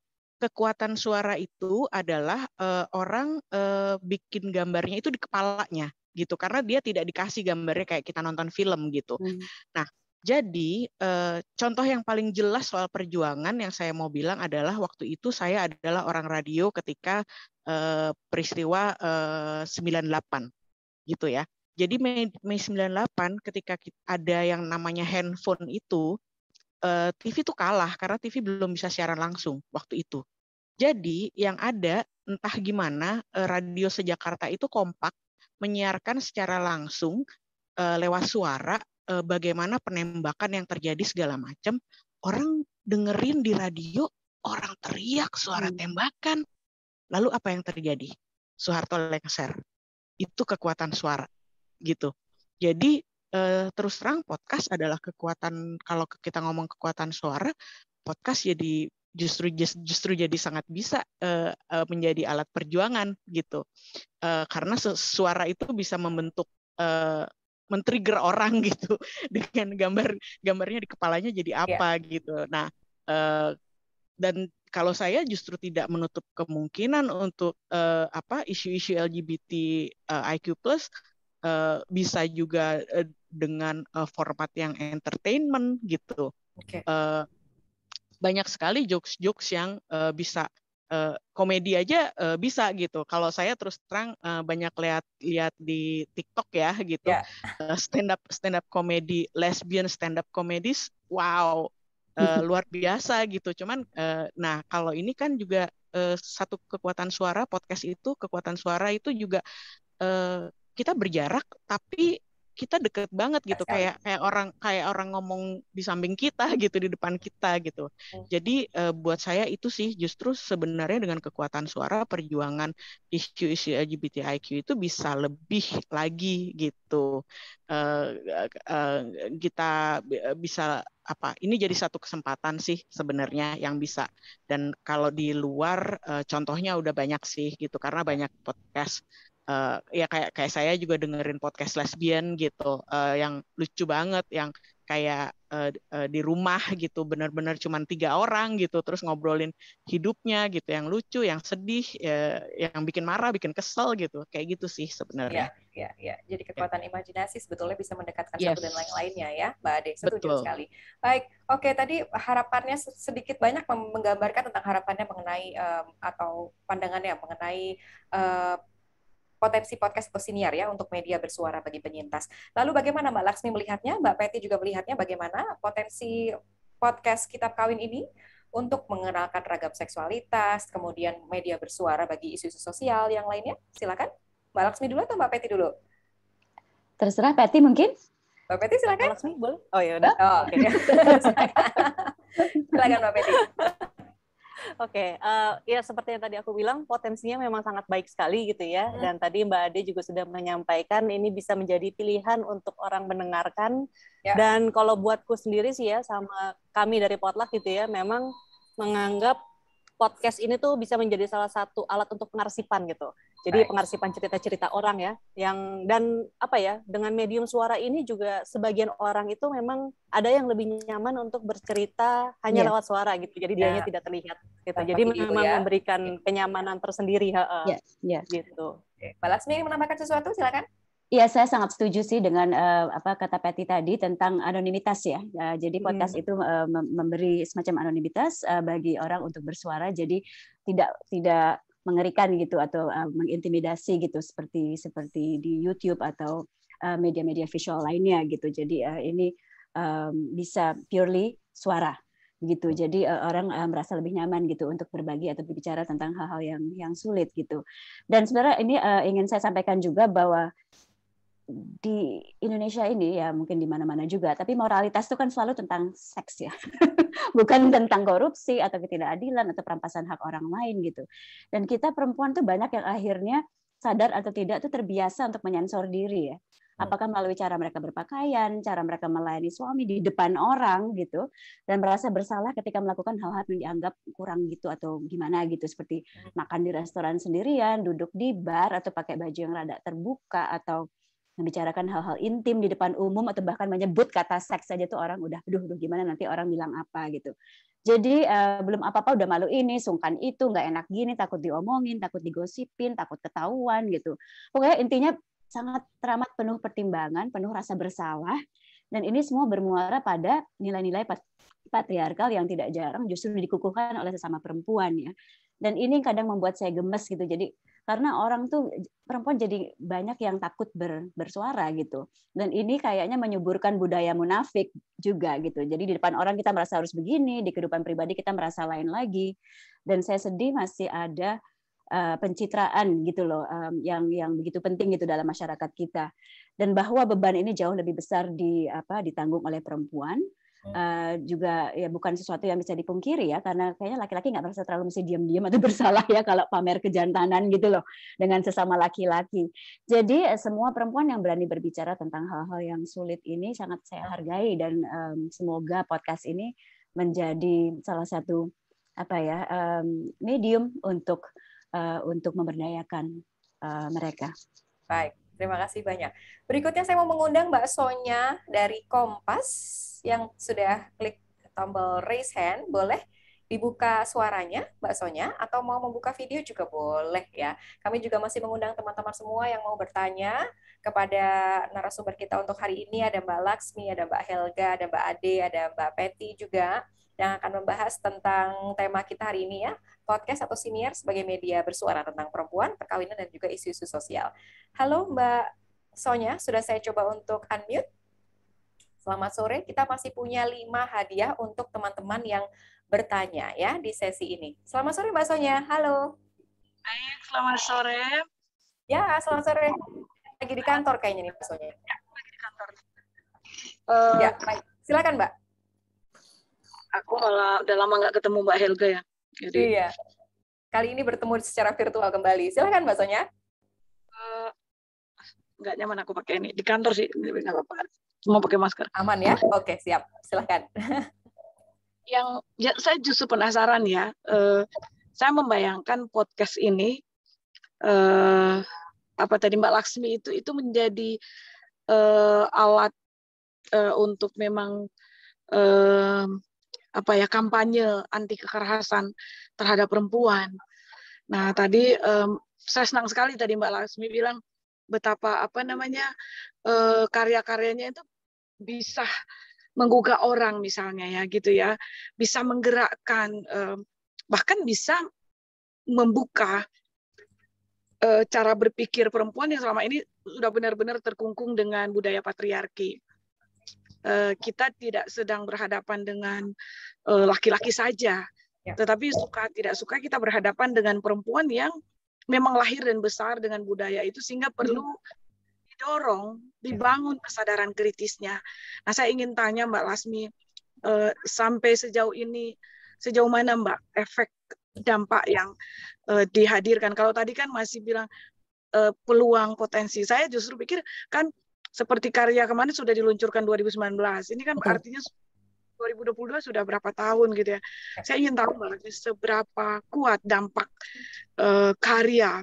kekuatan suara itu adalah uh, orang uh, bikin gambarnya itu di kepalanya gitu karena dia tidak dikasih gambarnya kayak kita nonton film gitu. Hmm. Nah, jadi eh, contoh yang paling jelas soal perjuangan yang saya mau bilang adalah waktu itu saya adalah orang radio ketika eh, peristiwa eh, 98 gitu ya. Jadi Mei, Mei 98 ketika ada yang namanya handphone itu eh, TV itu kalah karena TV belum bisa siaran langsung waktu itu. Jadi yang ada entah gimana eh, radio sejakarta itu kompak menyiarkan secara langsung uh, lewat suara uh, bagaimana penembakan yang terjadi segala macam orang dengerin di radio orang teriak suara hmm. tembakan lalu apa yang terjadi Soeharto lengser itu kekuatan suara gitu jadi uh, terus terang podcast adalah kekuatan kalau kita ngomong kekuatan suara podcast jadi justru justru jadi sangat bisa uh, menjadi alat perjuangan gitu uh, karena suara itu bisa membentuk uh, men-trigger orang gitu dengan gambar gambarnya di kepalanya jadi iya. apa yeah. gitu nah uh, dan kalau saya justru tidak menutup kemungkinan untuk uh, apa isu-isu LGBT uh, IQ plus uh, bisa juga uh, dengan uh, format yang entertainment gitu. Okay. Uh, banyak sekali jokes-jokes yang uh, bisa uh, komedi aja uh, bisa gitu. Kalau saya terus terang uh, banyak lihat-lihat di TikTok ya gitu. Yeah. Ya. Uh, stand up stand up komedi lesbian stand up komedis wow uh, luar biasa gitu. Cuman uh, nah kalau ini kan juga uh, satu kekuatan suara podcast itu kekuatan suara itu juga uh, kita berjarak tapi kita deket banget gitu iya kayak kan? kayak orang kayak orang ngomong di samping kita gitu di depan kita gitu iya. jadi uh, buat saya itu sih justru sebenarnya dengan kekuatan suara perjuangan isu-isu LGBTIQ itu bisa lebih lagi gitu uh, uh, kita bisa apa ini jadi satu kesempatan sih sebenarnya yang bisa dan kalau di luar uh, contohnya udah banyak sih gitu karena iya. banyak podcast uh, ya kayak kayak saya juga dengerin podcast lesbian gitu uh, yang lucu banget yang kayak uh, uh, di rumah gitu benar-benar cuma tiga orang gitu terus ngobrolin hidupnya gitu yang lucu yang sedih ya, yang bikin marah bikin kesel gitu kayak gitu sih sebenarnya ya ya ya jadi iya. kekuatan ya. imajinasi sebetulnya bisa mendekatkan yes. satu dan lain lainnya ya mbak Ade setuju Betul. sekali baik oke tadi harapannya sedikit banyak menggambarkan tentang harapannya mengenai um, atau pandangannya mengenai uh, potensi podcast atau senior ya untuk media bersuara bagi penyintas. Lalu bagaimana Mbak Laksmi melihatnya? Mbak Peti juga melihatnya bagaimana potensi podcast Kitab Kawin ini untuk mengenalkan ragam seksualitas, kemudian media bersuara bagi isu-isu sosial yang lainnya? Silakan. Mbak Laksmi dulu atau Mbak Peti dulu? Terserah Peti mungkin. Mbak Peti silakan. Laksmi boleh. Oh ya udah. Oh, okay. silakan Mbak Peti. Oke, okay. uh, eh, ya seperti yang tadi aku bilang potensinya memang sangat baik sekali gitu ya. Hmm. Dan tadi Mbak Ade juga sudah menyampaikan ini bisa menjadi pilihan untuk orang mendengarkan. Ya. Dan kalau buatku sendiri sih ya sama kami dari Potluck gitu ya, memang menganggap podcast ini tuh bisa menjadi salah satu alat untuk pengarsipan gitu. Jadi nice. pengarsipan cerita-cerita orang ya, yang dan apa ya dengan medium suara ini juga sebagian orang itu memang ada yang lebih nyaman untuk bercerita hanya yeah. lewat suara gitu. Jadi dianya dia iya. tidak terlihat gitu. Jadi memang ya. memberikan iya. kenyamanan tersendiri. Ha iya, yeah. Gitu. Okay. Balas menambahkan sesuatu silakan. Iya, saya sangat setuju sih dengan uh, apa kata Peti tadi tentang anonimitas ya. Uh, jadi hmm. podcast hmm. itu uh, memberi semacam anonimitas uh, bagi orang untuk bersuara. Jadi tidak tidak mengerikan gitu atau uh, mengintimidasi gitu seperti seperti di YouTube atau media-media uh, visual lainnya gitu. Jadi uh, ini um, bisa purely suara gitu. Hmm. Jadi uh, orang uh, merasa lebih nyaman gitu untuk berbagi atau berbicara tentang hal-hal yang yang sulit gitu. Dan sebenarnya ini uh, ingin saya sampaikan juga bahwa di Indonesia ini ya mungkin di mana-mana juga, tapi moralitas itu kan selalu tentang seks ya, bukan tentang korupsi atau ketidakadilan atau perampasan hak orang lain gitu. Dan kita perempuan tuh banyak yang akhirnya sadar atau tidak tuh terbiasa untuk menyensor diri ya. Hmm. Apakah melalui cara mereka berpakaian, cara mereka melayani suami di depan orang gitu, dan merasa bersalah ketika melakukan hal-hal yang dianggap kurang gitu atau gimana gitu, seperti hmm. makan di restoran sendirian, duduk di bar atau pakai baju yang rada terbuka atau membicarakan hal-hal intim di depan umum atau bahkan menyebut kata seks saja tuh orang udah aduh, aduh gimana nanti orang bilang apa gitu. Jadi uh, belum apa-apa udah malu ini, sungkan itu, nggak enak gini, takut diomongin, takut digosipin, takut ketahuan gitu. Pokoknya intinya sangat teramat penuh pertimbangan, penuh rasa bersalah dan ini semua bermuara pada nilai-nilai patriarkal yang tidak jarang justru dikukuhkan oleh sesama perempuan ya. Dan ini kadang membuat saya gemes gitu. Jadi karena orang tuh perempuan jadi banyak yang takut ber, bersuara gitu dan ini kayaknya menyuburkan budaya munafik juga gitu jadi di depan orang kita merasa harus begini di kehidupan pribadi kita merasa lain lagi dan saya sedih masih ada uh, pencitraan gitu loh um, yang yang begitu penting gitu dalam masyarakat kita dan bahwa beban ini jauh lebih besar di apa ditanggung oleh perempuan uh, juga ya bukan sesuatu yang bisa dipungkiri ya karena kayaknya laki-laki nggak merasa terlalu mesti diam-diam atau bersalah ya kalau pamer kejantanan gitu loh dengan sesama laki-laki. Jadi eh, semua perempuan yang berani berbicara tentang hal-hal yang sulit ini sangat saya hargai dan um, semoga podcast ini menjadi salah satu apa ya um, medium untuk uh, untuk memberdayakan uh, mereka. Baik. Terima kasih banyak. Berikutnya saya mau mengundang Mbak Sonya dari Kompas yang sudah klik tombol raise hand. Boleh dibuka suaranya Mbak Sonya atau mau membuka video juga boleh ya. Kami juga masih mengundang teman-teman semua yang mau bertanya kepada narasumber kita untuk hari ini ada Mbak Laksmi, ada Mbak Helga, ada Mbak Ade, ada Mbak Peti juga yang akan membahas tentang tema kita hari ini ya, podcast atau senior sebagai media bersuara tentang perempuan, perkawinan, dan juga isu-isu sosial. Halo Mbak Sonya, sudah saya coba untuk unmute. Selamat sore, kita masih punya lima hadiah untuk teman-teman yang bertanya ya di sesi ini. Selamat sore Mbak Sonya, halo. Hai selamat sore. Ya, selamat sore. Lagi di kantor kayaknya nih Mbak Sonya. Lagi di kantor. Uh, eh, ya, baik. Silakan Mbak. Aku malah udah lama nggak ketemu Mbak Helga ya. Jadi, iya. Ya, kali ini bertemu secara virtual kembali. Silahkan Mbak Sonya. Uh, eh, nyaman aku pakai ini. Di kantor sih, nggak apa-apa. Mau pakai masker. Aman ya? Oke, siap. Silahkan. Yang ya, saya justru penasaran ya. Uh, saya membayangkan podcast ini, uh, apa tadi Mbak Laksmi itu, itu menjadi uh, alat uh, untuk memang uh, apa ya kampanye anti kekerasan terhadap perempuan. Nah tadi um, saya senang sekali tadi Mbak Lasmi bilang betapa apa namanya uh, karya-karyanya itu bisa menggugah orang misalnya ya gitu ya bisa menggerakkan bahkan bisa membuka uh, cara berpikir perempuan yang selama ini sudah benar-benar terkungkung dengan budaya patriarki Eh, kita tidak sedang berhadapan dengan eh, laki-laki saja, ya. tetapi suka tidak suka kita berhadapan dengan perempuan yang memang lahir dan besar dengan budaya itu sehingga hmm. perlu didorong, ya. dibangun kesadaran kritisnya. Nah, saya ingin tanya Mbak Lasmi, eh, sampai sejauh ini sejauh mana Mbak efek dampak yang dihadirkan? Kalau tadi kan masih bilang peluang potensi, saya justru pikir kan seperti karya kemarin sudah diluncurkan 2019. Ini kan Betul. artinya 2022 sudah berapa tahun gitu ya. ya. Saya ingin tahu Mbak seberapa kuat dampak uh, karya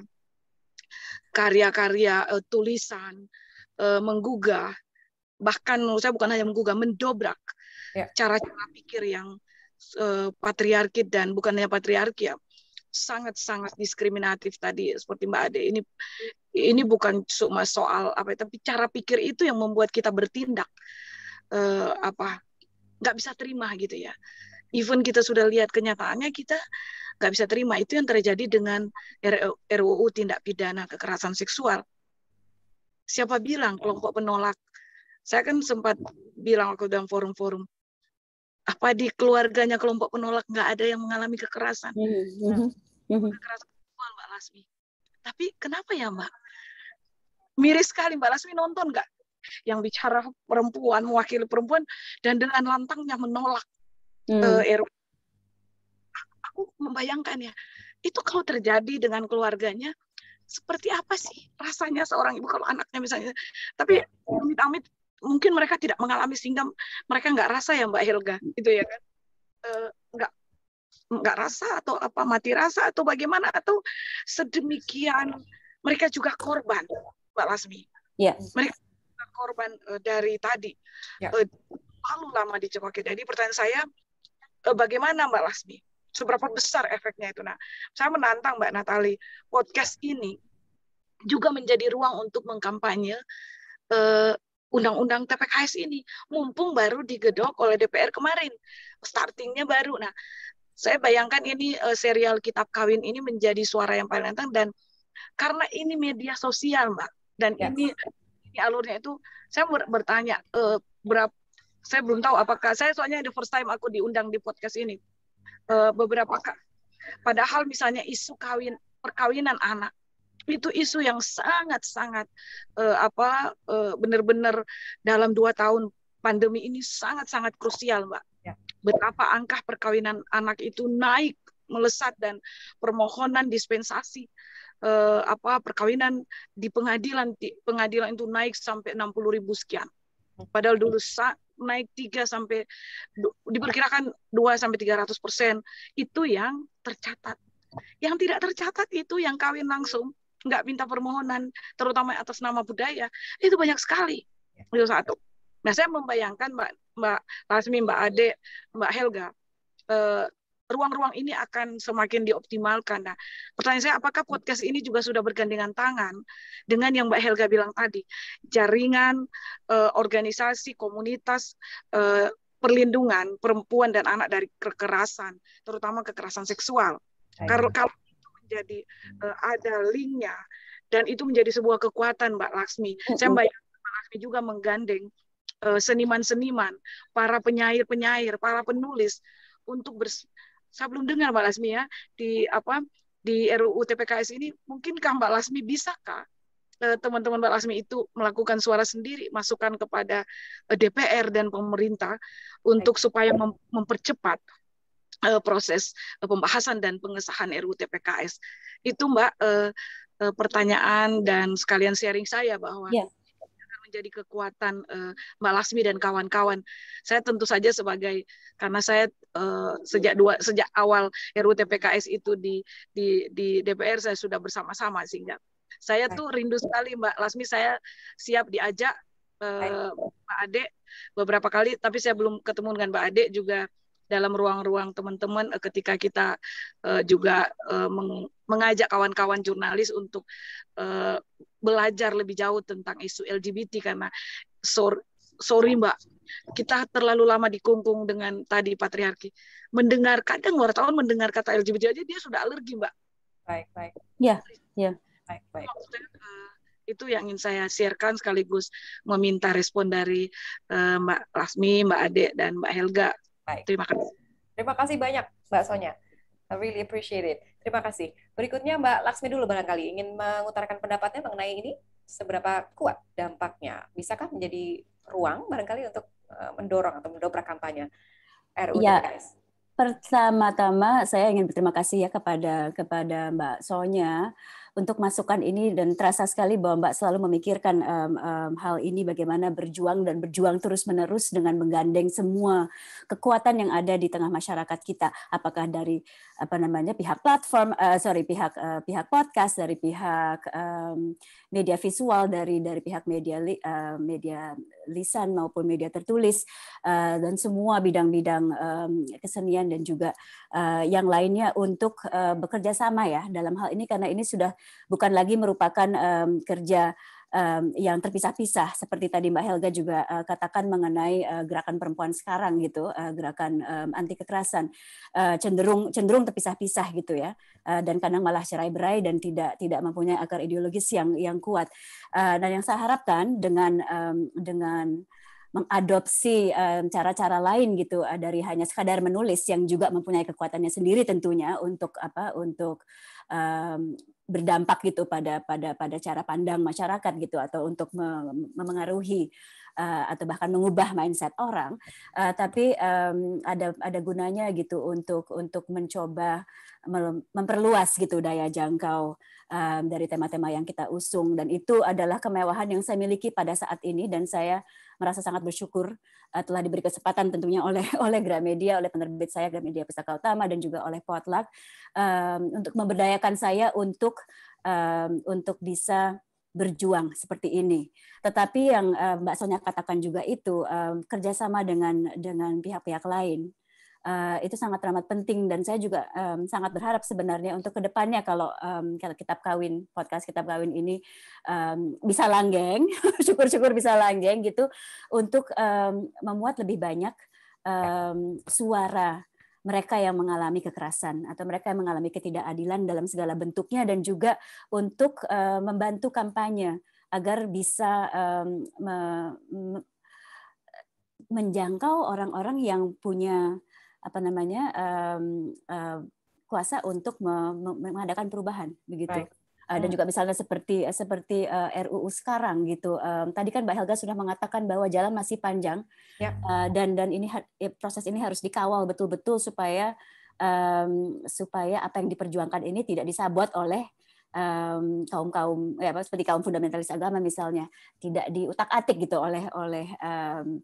karya-karya uh, tulisan uh, menggugah bahkan menurut saya bukan hanya menggugah mendobrak ya. cara-cara yeah. pikir yang uh, patriarki dan bukan hanya patriarki ya sangat-sangat diskriminatif tadi seperti Mbak Ade ini ini bukan cuma soal apa ya, tapi cara pikir itu yang membuat kita bertindak uh, apa nggak bisa terima gitu ya even kita sudah lihat kenyataannya kita nggak bisa terima itu yang terjadi dengan RUU tindak pidana kekerasan seksual siapa bilang hmm. kelompok penolak saya kan sempat bilang waktu dalam forum-forum apa di keluarganya kelompok penolak nggak ada yang mengalami kekerasan. Hmm, hmm, hmm. Kekerasan seksual Mbak Lasmi. Tapi kenapa ya Mbak? Miris sekali Mbak Lasmi nonton nggak? Yang bicara perempuan, mewakili perempuan dan dengan lantangnya menolak hmm. uh, eh, RU. Aku membayangkan ya, itu kalau terjadi dengan keluarganya seperti apa sih rasanya seorang ibu kalau anaknya misalnya tapi ya. amit-amit mungkin mereka tidak mengalami sehingga mereka nggak rasa ya Mbak Helga itu ya kan uh, nggak nggak rasa atau apa mati rasa atau bagaimana atau sedemikian mereka juga korban Mbak Lasmi ya. mereka korban eh, dari tadi ya. e, eh, lalu lama dicekokin jadi pertanyaan saya e, bagaimana Mbak Lasmi seberapa besar efeknya itu nah saya menantang Mbak Natali podcast ini juga menjadi ruang untuk mengkampanye undang-undang TPKS ini mumpung baru digedok oleh DPR kemarin startingnya baru nah saya bayangkan ini uh, serial kitab kawin ini menjadi suara yang paling lantang dan karena ini media sosial mbak dan ya. ini, ini alurnya itu saya bertanya uh, eh, berapa saya belum tahu apakah saya soalnya the first time aku diundang di podcast ini uh, beberapa kak padahal misalnya isu kawin perkawinan anak itu isu yang sangat-sangat uh, apa uh, benar-benar dalam dua tahun pandemi ini sangat-sangat krusial, Mbak. Ya. Betapa angka perkawinan anak itu naik melesat dan permohonan dispensasi uh, apa perkawinan di pengadilan di pengadilan itu naik sampai 60 ribu sekian. Padahal dulu naik 3 sampai diperkirakan 2 sampai 300 persen itu yang tercatat. Yang tidak tercatat itu yang kawin langsung nggak minta permohonan terutama atas nama budaya itu banyak sekali ya. itu satu nah saya membayangkan mbak mbak Lasmi mbak Ade mbak Helga ruang eh, ruang-ruang ini akan semakin dioptimalkan. Nah, pertanyaan saya apakah podcast ini juga sudah bergandengan tangan dengan yang Mbak Helga bilang tadi, jaringan, eh, organisasi, komunitas eh, perlindungan perempuan dan anak dari kekerasan, terutama kekerasan seksual. kalau jadi uh, ada linknya dan itu menjadi sebuah kekuatan Mbak Laksmi. Mm Saya bayangkan Mbak Laksmi juga menggandeng eh, seniman-seniman, para penyair-penyair, para penulis untuk bers saya belum dengar Mbak Lasmi ya di apa di RUU TPKS ini mungkinkah Mbak Lasmi bisakah eh, teman-teman Mbak Lasmi itu melakukan suara sendiri masukan kepada DPR dan pemerintah untuk supaya mempercepat Eh, proses eh, pembahasan dan pengesahan RUU TPKS. Itu Mbak uh, pertanyaan dan sekalian sharing saya bahwa yeah. menjadi kekuatan uh, Mbak Lasmi dan kawan-kawan. Saya tentu saja sebagai karena saya uh, sejak dua sejak awal RUU TPKS itu di di di DPR saya sudah bersama-sama sehingga saya tuh rindu sekali Mbak Lasmi saya siap diajak Mbak Ade beberapa kali tapi saya belum ketemu dengan Mbak Ade juga dalam ruang-ruang teman-teman eh, ketika kita eh, juga eh, mengajak kawan-kawan jurnalis untuk belajar lebih jauh tentang isu LGBT karena sorry mbak kita terlalu lama dikungkung dengan tadi patriarki mendengar kadang wartawan mendengar kata LGBT aja dia sudah alergi mbak baik baik ya ya baik baik itu yang ingin saya sharekan sekaligus meminta respon dari uh, Mbak Lasmi, Mbak Ade, dan Mbak Helga Baik. Terima kasih. Terima kasih banyak Mbak Sonya. I really appreciate it. Terima kasih. Berikutnya Mbak Laksmi dulu barangkali ingin mengutarakan pendapatnya mengenai ini seberapa kuat dampaknya. Bisakah menjadi ruang barangkali untuk eh, mendorong atau mendobrak kampanye RUU ya. TKS? Pertama-tama saya ingin berterima kasih ya kepada kepada Mbak Sonya untuk masukan ini dan terasa sekali bahwa Mbak selalu memikirkan um, um, hal ini bagaimana berjuang dan berjuang terus-menerus dengan menggandeng semua kekuatan yang ada di tengah masyarakat kita apakah dari apa namanya pihak platform uh, sorry pihak uh, pihak podcast dari pihak um, media visual dari dari pihak media uh, media lisan maupun media tertulis uh, dan semua bidang-bidang um, kesenian dan juga uh, yang lainnya untuk uh, bekerja sama ya dalam hal ini karena ini sudah bukan lagi merupakan um, kerja um, yang terpisah-pisah seperti tadi Mbak Helga juga uh, katakan mengenai uh, gerakan perempuan sekarang gitu uh, gerakan um, anti kekerasan uh, cenderung cenderung terpisah-pisah gitu ya uh, dan kadang malah cerai berai dan tidak tidak mempunyai akar ideologis yang yang kuat uh, dan yang saya harapkan dengan um, dengan mengadopsi cara-cara lain gitu dari hanya sekadar menulis yang juga mempunyai kekuatannya sendiri tentunya untuk apa untuk um, berdampak gitu pada pada pada cara pandang masyarakat gitu atau untuk memengaruhi uh, atau bahkan mengubah mindset orang uh, tapi um, ada ada gunanya gitu untuk untuk mencoba memperluas gitu daya jangkau um, dari tema-tema yang kita usung dan itu adalah kemewahan yang saya miliki pada saat ini dan saya merasa sangat bersyukur eh, telah diberi kesempatan tentunya oleh oleh Gramedia oleh penerbit saya Gramedia Pesaka Utama dan juga oleh Potluck um, untuk memberdayakan saya untuk um, untuk bisa berjuang seperti ini. Tetapi yang eh, Mbak Sonia katakan juga itu eh, kerjasama dengan dengan pihak-pihak lain eh, itu sangat amat penting dan saya juga sangat berharap sebenarnya untuk kedepannya kalau um, kitab kawin podcast kitab kawin ini bisa langgeng, syukur-syukur bisa langgeng gitu untuk memuat lebih banyak suara mereka yang mengalami kekerasan atau mereka yang mengalami ketidakadilan dalam segala bentuknya dan juga untuk eh, membantu kampanye agar bisa menjangkau orang-orang yang punya apa namanya eh, kuasa untuk mengadakan perubahan begitu. Baik. Eh, dan hmm. juga misalnya seperti eh, seperti uh, eh, RUU sekarang gitu. Um, tadi kan Mbak Helga sudah mengatakan bahwa jalan masih panjang ya. uh, dan dan ini proses ini harus dikawal betul-betul supaya um, supaya apa yang diperjuangkan ini tidak disabot oleh um, kaum kaum ya eh, apa seperti kaum fundamentalis agama misalnya tidak diutak atik gitu oleh oleh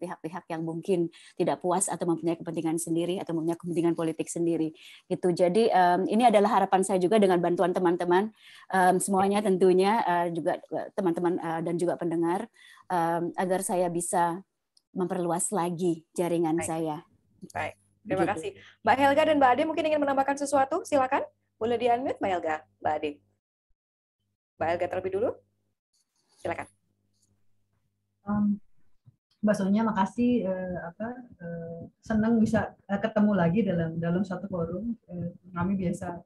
pihak-pihak um, yang mungkin tidak puas atau mempunyai kepentingan sendiri atau mempunyai kepentingan politik sendiri gitu jadi um, ini adalah harapan saya juga dengan bantuan teman-teman um, semuanya tentunya uh, juga eh, teman-teman uh, dan juga pendengar um, agar saya bisa memperluas lagi jaringan Baik. saya. Baik. Terima gitu. kasih. Mbak Helga dan Mbak Ade mungkin ingin menambahkan sesuatu, silakan. Boleh di-unmute Mbak Helga, Mbak Ade. Mbak Elga terlebih dulu. Silakan. Um, Mbak Sonia, makasih uh, apa uh, eh, senang bisa uh, ketemu lagi dalam dalam satu forum. Uh, kami biasa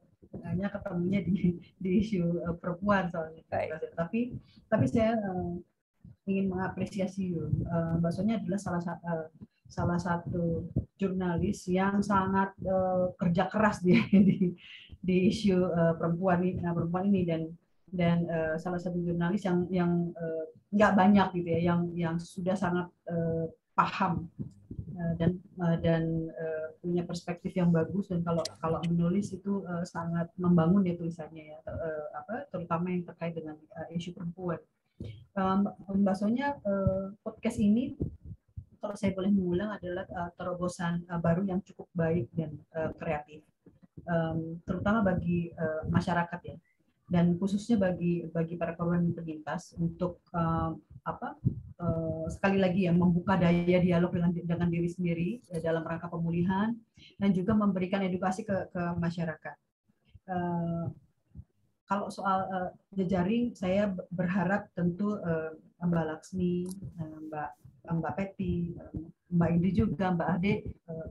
hanya ketemunya di di isu uh, perempuan soalnya. Baik. Tapi tapi saya uh, ingin mengapresiasi uh, Mbak Sonia adalah salah satu uh, salah satu jurnalis yang sangat uh, kerja keras di di, di isu uh, perempuan ini perempuan ini dan dan uh, salah satu jurnalis yang yang eh, nggak uh, banyak gitu ya yang yang sudah sangat uh, paham uh, dan uh, dan uh, punya perspektif yang bagus dan kalau kalau menulis itu uh, sangat membangun ya tulisannya ya uh, apa terutama yang terkait dengan uh, isu perempuan um, mbak uh, podcast ini kalau saya boleh mengulang adalah uh, terobosan uh, baru yang cukup baik dan uh, kreatif um, terutama bagi uh, masyarakat ya dan khususnya bagi bagi para korban penyintas untuk uh, apa uh, sekali lagi ya membuka daya dialog dengan dengan diri sendiri ya, dalam rangka pemulihan dan juga memberikan edukasi ke ke masyarakat. Uh, kalau soal uh, jejaring saya berharap tentu uh, Mbak Laksmi, uh, Mbak Mbak Peti, Mbak Indi juga, Mbak Ade uh,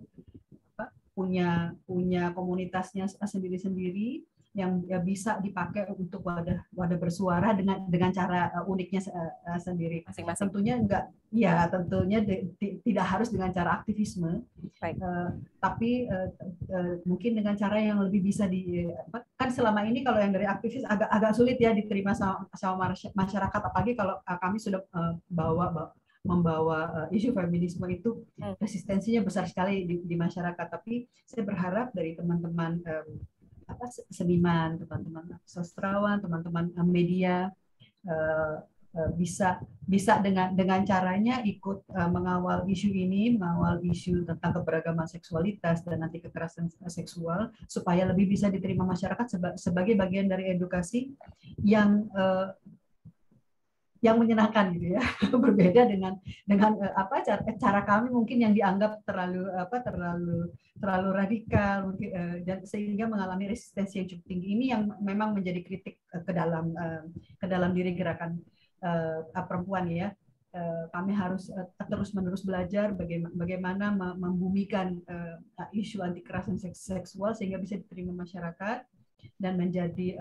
punya punya komunitasnya sendiri-sendiri yang ya, bisa dipakai untuk wadah wadah bersuara dengan dengan cara uh, uniknya uh, sendiri. Masing-masing. Tentunya enggak ya tentunya de, di, tidak harus dengan cara aktivisme. Uh, tapi uh, uh, mungkin dengan cara yang lebih bisa di apa, kan selama ini kalau yang dari aktivis agak agak sulit ya diterima sama, sama masyarakat apalagi kalau uh, kami sudah uh, bawa, bawa membawa uh, isu feminisme itu hmm. resistensinya besar sekali di, di masyarakat. Tapi saya berharap dari teman-teman um, apa seniman, teman-teman sastrawan, teman-teman eh, media eh, eh, bisa bisa dengan dengan caranya ikut mengawal isu ini, mengawal isu tentang keberagaman seksualitas dan nanti kekerasan seksual supaya lebih bisa diterima masyarakat sebagai bagian dari edukasi yang yang menyenangkan gitu ya berbeda dengan dengan eh, apa cara, eh, cara kami mungkin yang dianggap terlalu apa terlalu terlalu radikal mungkin eh, dan sehingga mengalami resistensi yang cukup tinggi ini yang memang menjadi kritik ke dalam ke dalam diri gerakan perempuan ya kami harus terus-menerus belajar bagaimana membumikan isu anti kekerasan seksual sehingga bisa diterima masyarakat dan menjadi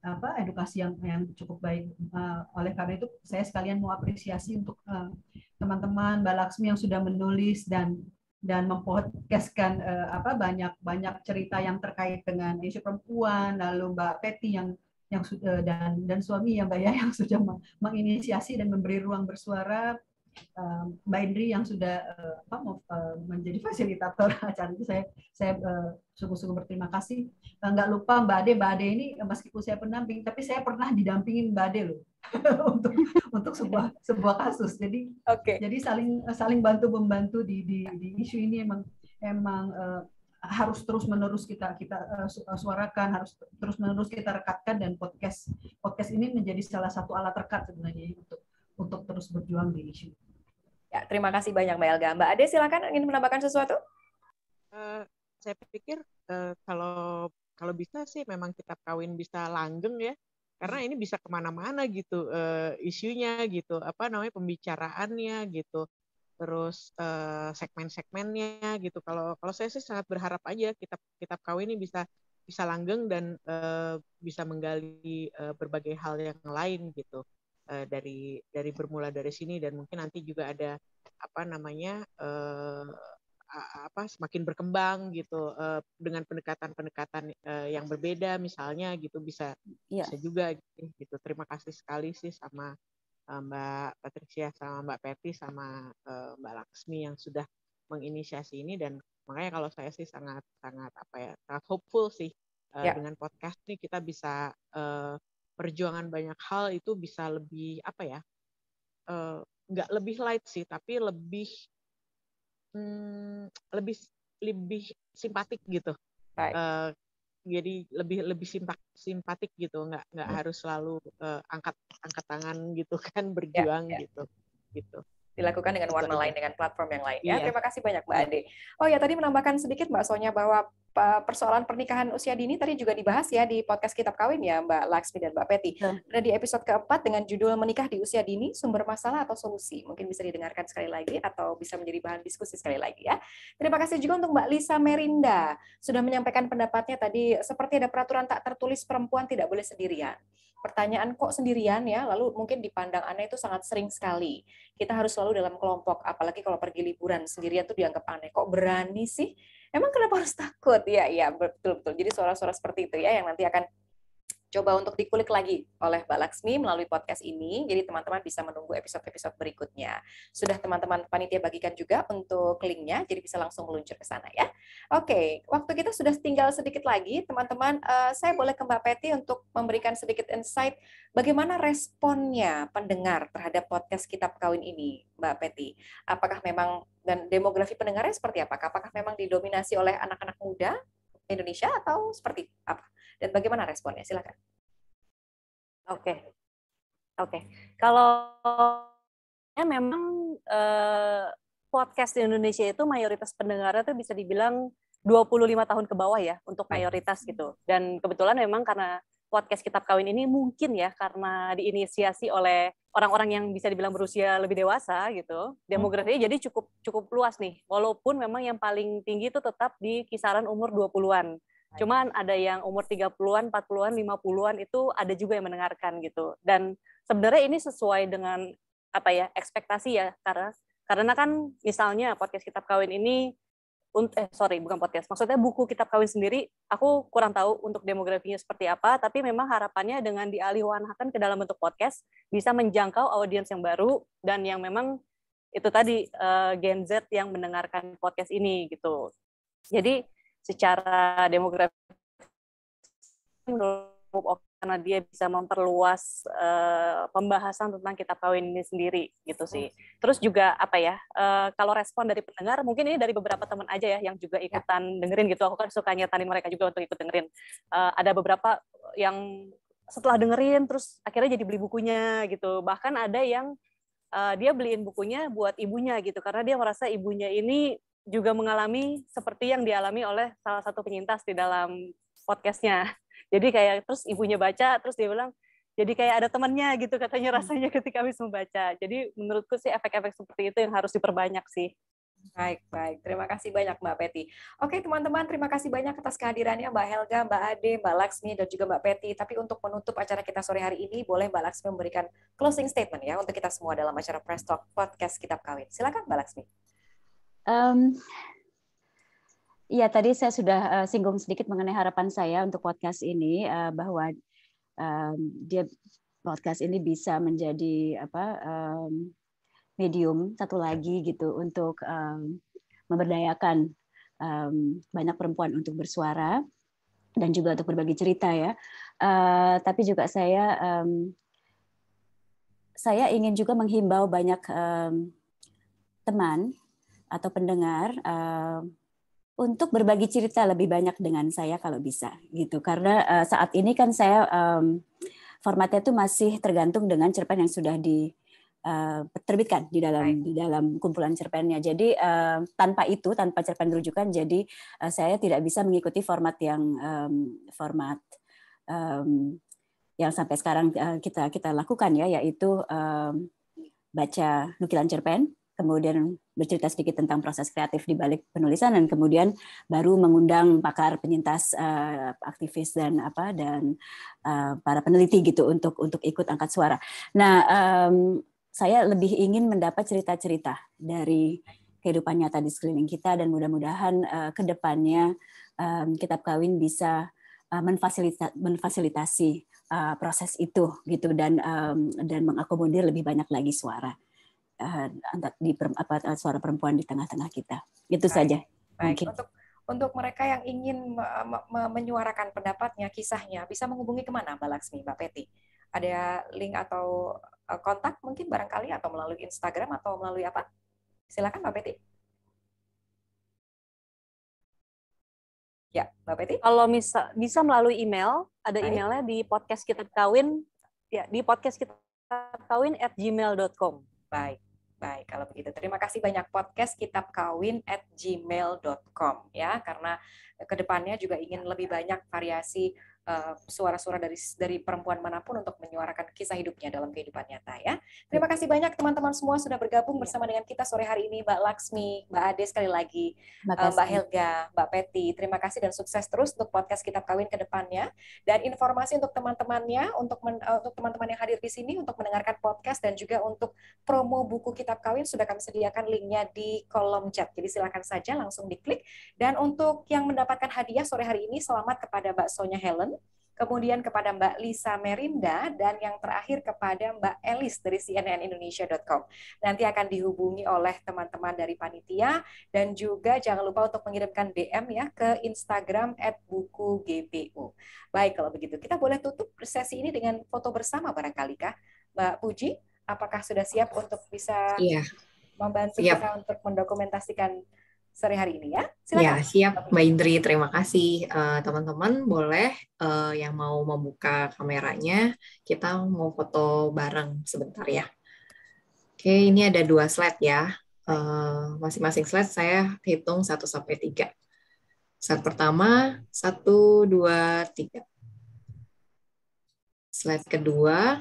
apa edukasi yang yang cukup baik. Uh, oleh karena itu saya sekalian mau apresiasi untuk eh, teman-teman Mbak Laksmi yang sudah menulis dan dan mempodcastkan uh, apa banyak banyak cerita yang terkait dengan isu perempuan lalu Mbak Peti yang yang sudah dan dan suami ya Mbak ya yang sudah menginisiasi dan memberi ruang bersuara um, eh, Bindri yang sudah uh, apa, mau, uh, menjadi fasilitator acara itu saya saya sungguh-sungguh berterima kasih. Uh, lupa Mbak Ade, Mbak Ade ini meskipun saya pendamping, tapi saya pernah didampingin Mbak Ade loh untuk untuk sebuah sebuah kasus. Jadi okay. jadi saling saling bantu membantu di, di di isu ini emang emang uh, harus terus menerus kita kita uh, suarakan harus terus menerus kita rekatkan dan podcast podcast ini menjadi salah satu alat rekat sebenarnya untuk untuk terus berjuang di isu. Ya, terima kasih banyak Mbak Elga. Mbak Ade, silakan ingin menambahkan sesuatu? Uh, saya pikir uh, kalau kalau bisa sih memang kitab kawin bisa langgeng ya, karena ini bisa kemana-mana gitu uh, isunya gitu, apa namanya pembicaraannya gitu, terus uh, segmen-segmennya gitu. Kalau kalau saya sih sangat berharap aja kitab kitab kawin ini bisa bisa langgeng dan uh, bisa menggali uh, berbagai hal yang lain gitu. Eh, dari dari bermula dari sini dan mungkin nanti juga ada apa namanya uh, apa semakin berkembang gitu uh, dengan pendekatan-pendekatan uh, yang berbeda misalnya gitu bisa yeah. bisa juga gitu terima kasih sekali sih sama Mbak Patricia sama Mbak Peti sama Mbak Laksmi yang sudah menginisiasi ini dan makanya kalau saya sih sangat sangat apa ya sangat hopeful sih uh, dengan podcast ini kita bisa uh, perjuangan banyak hal itu bisa lebih apa ya eh, nggak uh, lebih light sih tapi lebih hmm, lebih lebih simpatik gitu right. uh, eh, jadi lebih lebih simpak simpatik gitu nggak nggak hmm. harus selalu uh, angkat angkat tangan gitu kan ya, berjuang yeah, yeah. gitu gitu dilakukan dengan warna lain dengan platform yang lain ya. Iya. Terima kasih banyak Mbak Ade. Oh ya tadi menambahkan sedikit Mbak Sonya bahwa persoalan pernikahan usia dini tadi juga dibahas ya di podcast Kitab Kawin ya Mbak Laksmi dan Mbak Peti. Nah. di episode keempat dengan judul Menikah di Usia Dini, Sumber Masalah atau Solusi. Mungkin bisa didengarkan sekali lagi atau bisa menjadi bahan diskusi sekali lagi ya. Terima kasih juga untuk Mbak Lisa Merinda sudah menyampaikan pendapatnya tadi seperti ada peraturan tak tertulis perempuan tidak boleh sendirian pertanyaan kok sendirian ya, lalu mungkin dipandang aneh itu sangat sering sekali. Kita harus selalu dalam kelompok, apalagi kalau pergi liburan sendirian tuh dianggap aneh. Kok berani sih? Emang kenapa harus takut? Ya, ya betul betul. Jadi suara-suara seperti itu ya yang nanti akan coba untuk dikulik lagi oleh Mbak Laksmi melalui podcast ini. Jadi teman-teman bisa menunggu episode-episode berikutnya. Sudah teman-teman panitia bagikan juga untuk linknya, jadi bisa langsung meluncur ke sana ya. Oke, waktu kita sudah tinggal sedikit lagi, teman-teman. Eh, saya boleh ke Mbak Peti untuk memberikan sedikit insight bagaimana responnya pendengar terhadap podcast Kitab Kawin ini, Mbak Peti. Apakah memang dan demografi pendengarnya seperti apa? Apakah memang didominasi oleh anak-anak muda Indonesia atau seperti apa? dan bagaimana responnya? Silakan. Oke, okay. oke. Okay. Kalau ya memang eh, podcast di Indonesia itu mayoritas pendengarnya itu bisa dibilang 25 tahun ke bawah ya untuk hmm. mayoritas gitu. Dan kebetulan memang karena podcast Kitab Kawin ini mungkin ya karena diinisiasi oleh orang-orang yang bisa dibilang berusia lebih dewasa gitu. Hmm. Demografinya jadi cukup cukup luas nih. Walaupun memang yang paling tinggi itu tetap di kisaran umur 20-an. Cuman ada yang umur 30-an, 40-an, 50-an itu ada juga yang mendengarkan gitu. Dan sebenarnya ini sesuai dengan apa ya, ekspektasi ya karena karena kan misalnya podcast kitab kawin ini eh sorry bukan podcast maksudnya buku kitab kawin sendiri aku kurang tahu untuk demografinya seperti apa tapi memang harapannya dengan dialihwanakan ke dalam bentuk podcast bisa menjangkau audiens yang baru dan yang memang itu tadi uh, Gen Z yang mendengarkan podcast ini gitu jadi secara demografi karena dia bisa memperluas uh, pembahasan tentang kitab kawin ini sendiri gitu sih. Hmm. Terus juga apa ya? Uh, kalau respon dari pendengar mungkin ini dari beberapa teman aja ya yang juga ya. ikutan dengerin gitu. Aku kan suka nyatain mereka juga untuk ikut dengerin. Uh, ada beberapa yang setelah dengerin terus akhirnya jadi beli bukunya gitu. Bahkan ada yang uh, dia beliin bukunya buat ibunya gitu karena dia merasa ibunya ini juga mengalami seperti yang dialami oleh salah satu penyintas di dalam podcastnya. Jadi kayak terus ibunya baca, terus dia bilang, jadi kayak ada temannya gitu katanya hmm. rasanya ketika habis membaca. Jadi menurutku sih efek-efek seperti itu yang harus diperbanyak sih. Baik, baik. Terima kasih banyak Mbak Peti. Oke teman-teman, terima kasih banyak atas kehadirannya Mbak Helga, Mbak Ade, Mbak Laksmi, dan juga Mbak Peti. Tapi untuk menutup acara kita sore hari ini, boleh Mbak Laksmi memberikan closing statement ya untuk kita semua dalam acara Press Talk Podcast Kitab Kawin. Silakan Mbak Laksmi. Um, Iya, tadi saya sudah uh, singgung sedikit mengenai harapan saya untuk podcast ini uh, bahwa um, dia podcast ini bisa menjadi apa um, medium satu lagi gitu untuk um, memberdayakan um, banyak perempuan untuk bersuara dan juga untuk berbagi cerita ya. Uh, tapi juga saya um, saya ingin juga menghimbau banyak um, teman atau pendengar uh, untuk berbagi cerita lebih banyak dengan saya kalau bisa gitu karena uh, saat ini kan saya um, formatnya itu masih tergantung dengan cerpen yang sudah di uh, terbitkan di dalam Hai. di dalam kumpulan cerpennya jadi uh, tanpa itu tanpa cerpen rujukan jadi uh, saya tidak bisa mengikuti format yang um, format um, yang sampai sekarang uh, kita kita lakukan ya yaitu um, baca nukilan cerpen kemudian bercerita sedikit tentang proses kreatif di balik penulisan dan kemudian baru mengundang pakar penyintas uh, aktivis dan apa dan uh, para peneliti gitu untuk untuk ikut angkat suara. Nah, um, saya lebih ingin mendapat cerita-cerita dari kehidupan nyata di sekeliling kita dan mudah-mudahan uh, ke depannya um, kitab kawin bisa uh, menfasilita menfasilitasi uh, proses itu gitu dan um, dan mengakomodir lebih banyak lagi suara. Eh, di apa, eh, suara perempuan di tengah-tengah kita. Itu baik, saja. Baik. Untuk untuk mereka yang ingin me- me- menyuarakan pendapatnya, kisahnya, bisa menghubungi kemana Mbak Laksmi, Mbak Peti? Ada link atau eh, kontak mungkin barangkali atau melalui Instagram atau melalui apa? Silakan Mbak Peti. Ya, Mbak Peti. Kalau bisa, bisa melalui email, ada Baik. emailnya di podcast kita kawin, ya di podcast kita kawin at gmail.com. Baik. Baik, kalau begitu terima kasih banyak podcast kitab kawin at gmail.com ya, karena eh, kedepannya juga ingin lebih banyak variasi Eh, suara-suara uh, dari dari perempuan manapun untuk menyuarakan kisah hidupnya dalam kehidupan nyata ya. Terima kasih banyak teman-teman semua sudah bergabung iya. bersama dengan kita sore hari ini Mbak Laksmi, Mbak Ade sekali lagi, uh, Mbak eh, Helga, Mbak Peti. Terima kasih dan sukses terus untuk podcast Kitab Kawin ke depannya dan informasi untuk teman-temannya untuk men, uh, untuk teman-teman yang hadir di sini untuk mendengarkan podcast dan juga untuk promo buku Kitab Kawin sudah kami sediakan linknya di kolom chat. Jadi silakan saja langsung diklik dan untuk yang mendapatkan hadiah sore hari ini selamat kepada mbak Sonya Helen kemudian kepada Mbak Lisa Merinda, dan yang terakhir kepada Mbak Elis dari cnnindonesia.com. Nanti akan dihubungi oleh teman-teman dari panitia, dan juga jangan lupa untuk mengirimkan DM ya ke Instagram at buku GPU. Baik, kalau begitu kita boleh tutup sesi ini dengan foto bersama barangkali kah? Mbak Puji, apakah sudah siap untuk bisa iya. membantu kita untuk mendokumentasikan sore hari ini ya. Silakan. Ya, siap Mbak Indri. Terima kasih eh, teman-teman. Uh, boleh uh, yang mau membuka kameranya, kita mau foto bareng sebentar ya. Oke, ini ada dua slide ya. Eh, masing-masing uh, slide saya hitung 1 sampai 3. Slide pertama, 1, 2, 3. Slide kedua,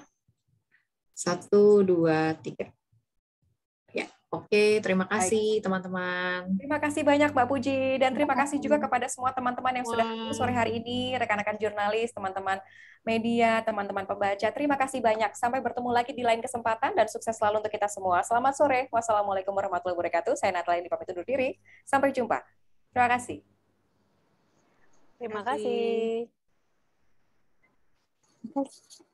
1, 2, 3. Oke, terima kasih teman-teman. Terima kasih banyak Mbak Puji dan terima kasih juga kepada semua teman-teman yang wow. sudah sore hari ini, rekan-rekan jurnalis, teman-teman media, teman-teman pembaca. Terima kasih banyak. Sampai bertemu lagi di lain kesempatan dan sukses selalu untuk kita semua. Selamat sore. Wassalamualaikum warahmatullahi wabarakatuh. Saya Natalia di pamit undur diri. Sampai jumpa. Terima kasih. Terima kasih. Terima kasih.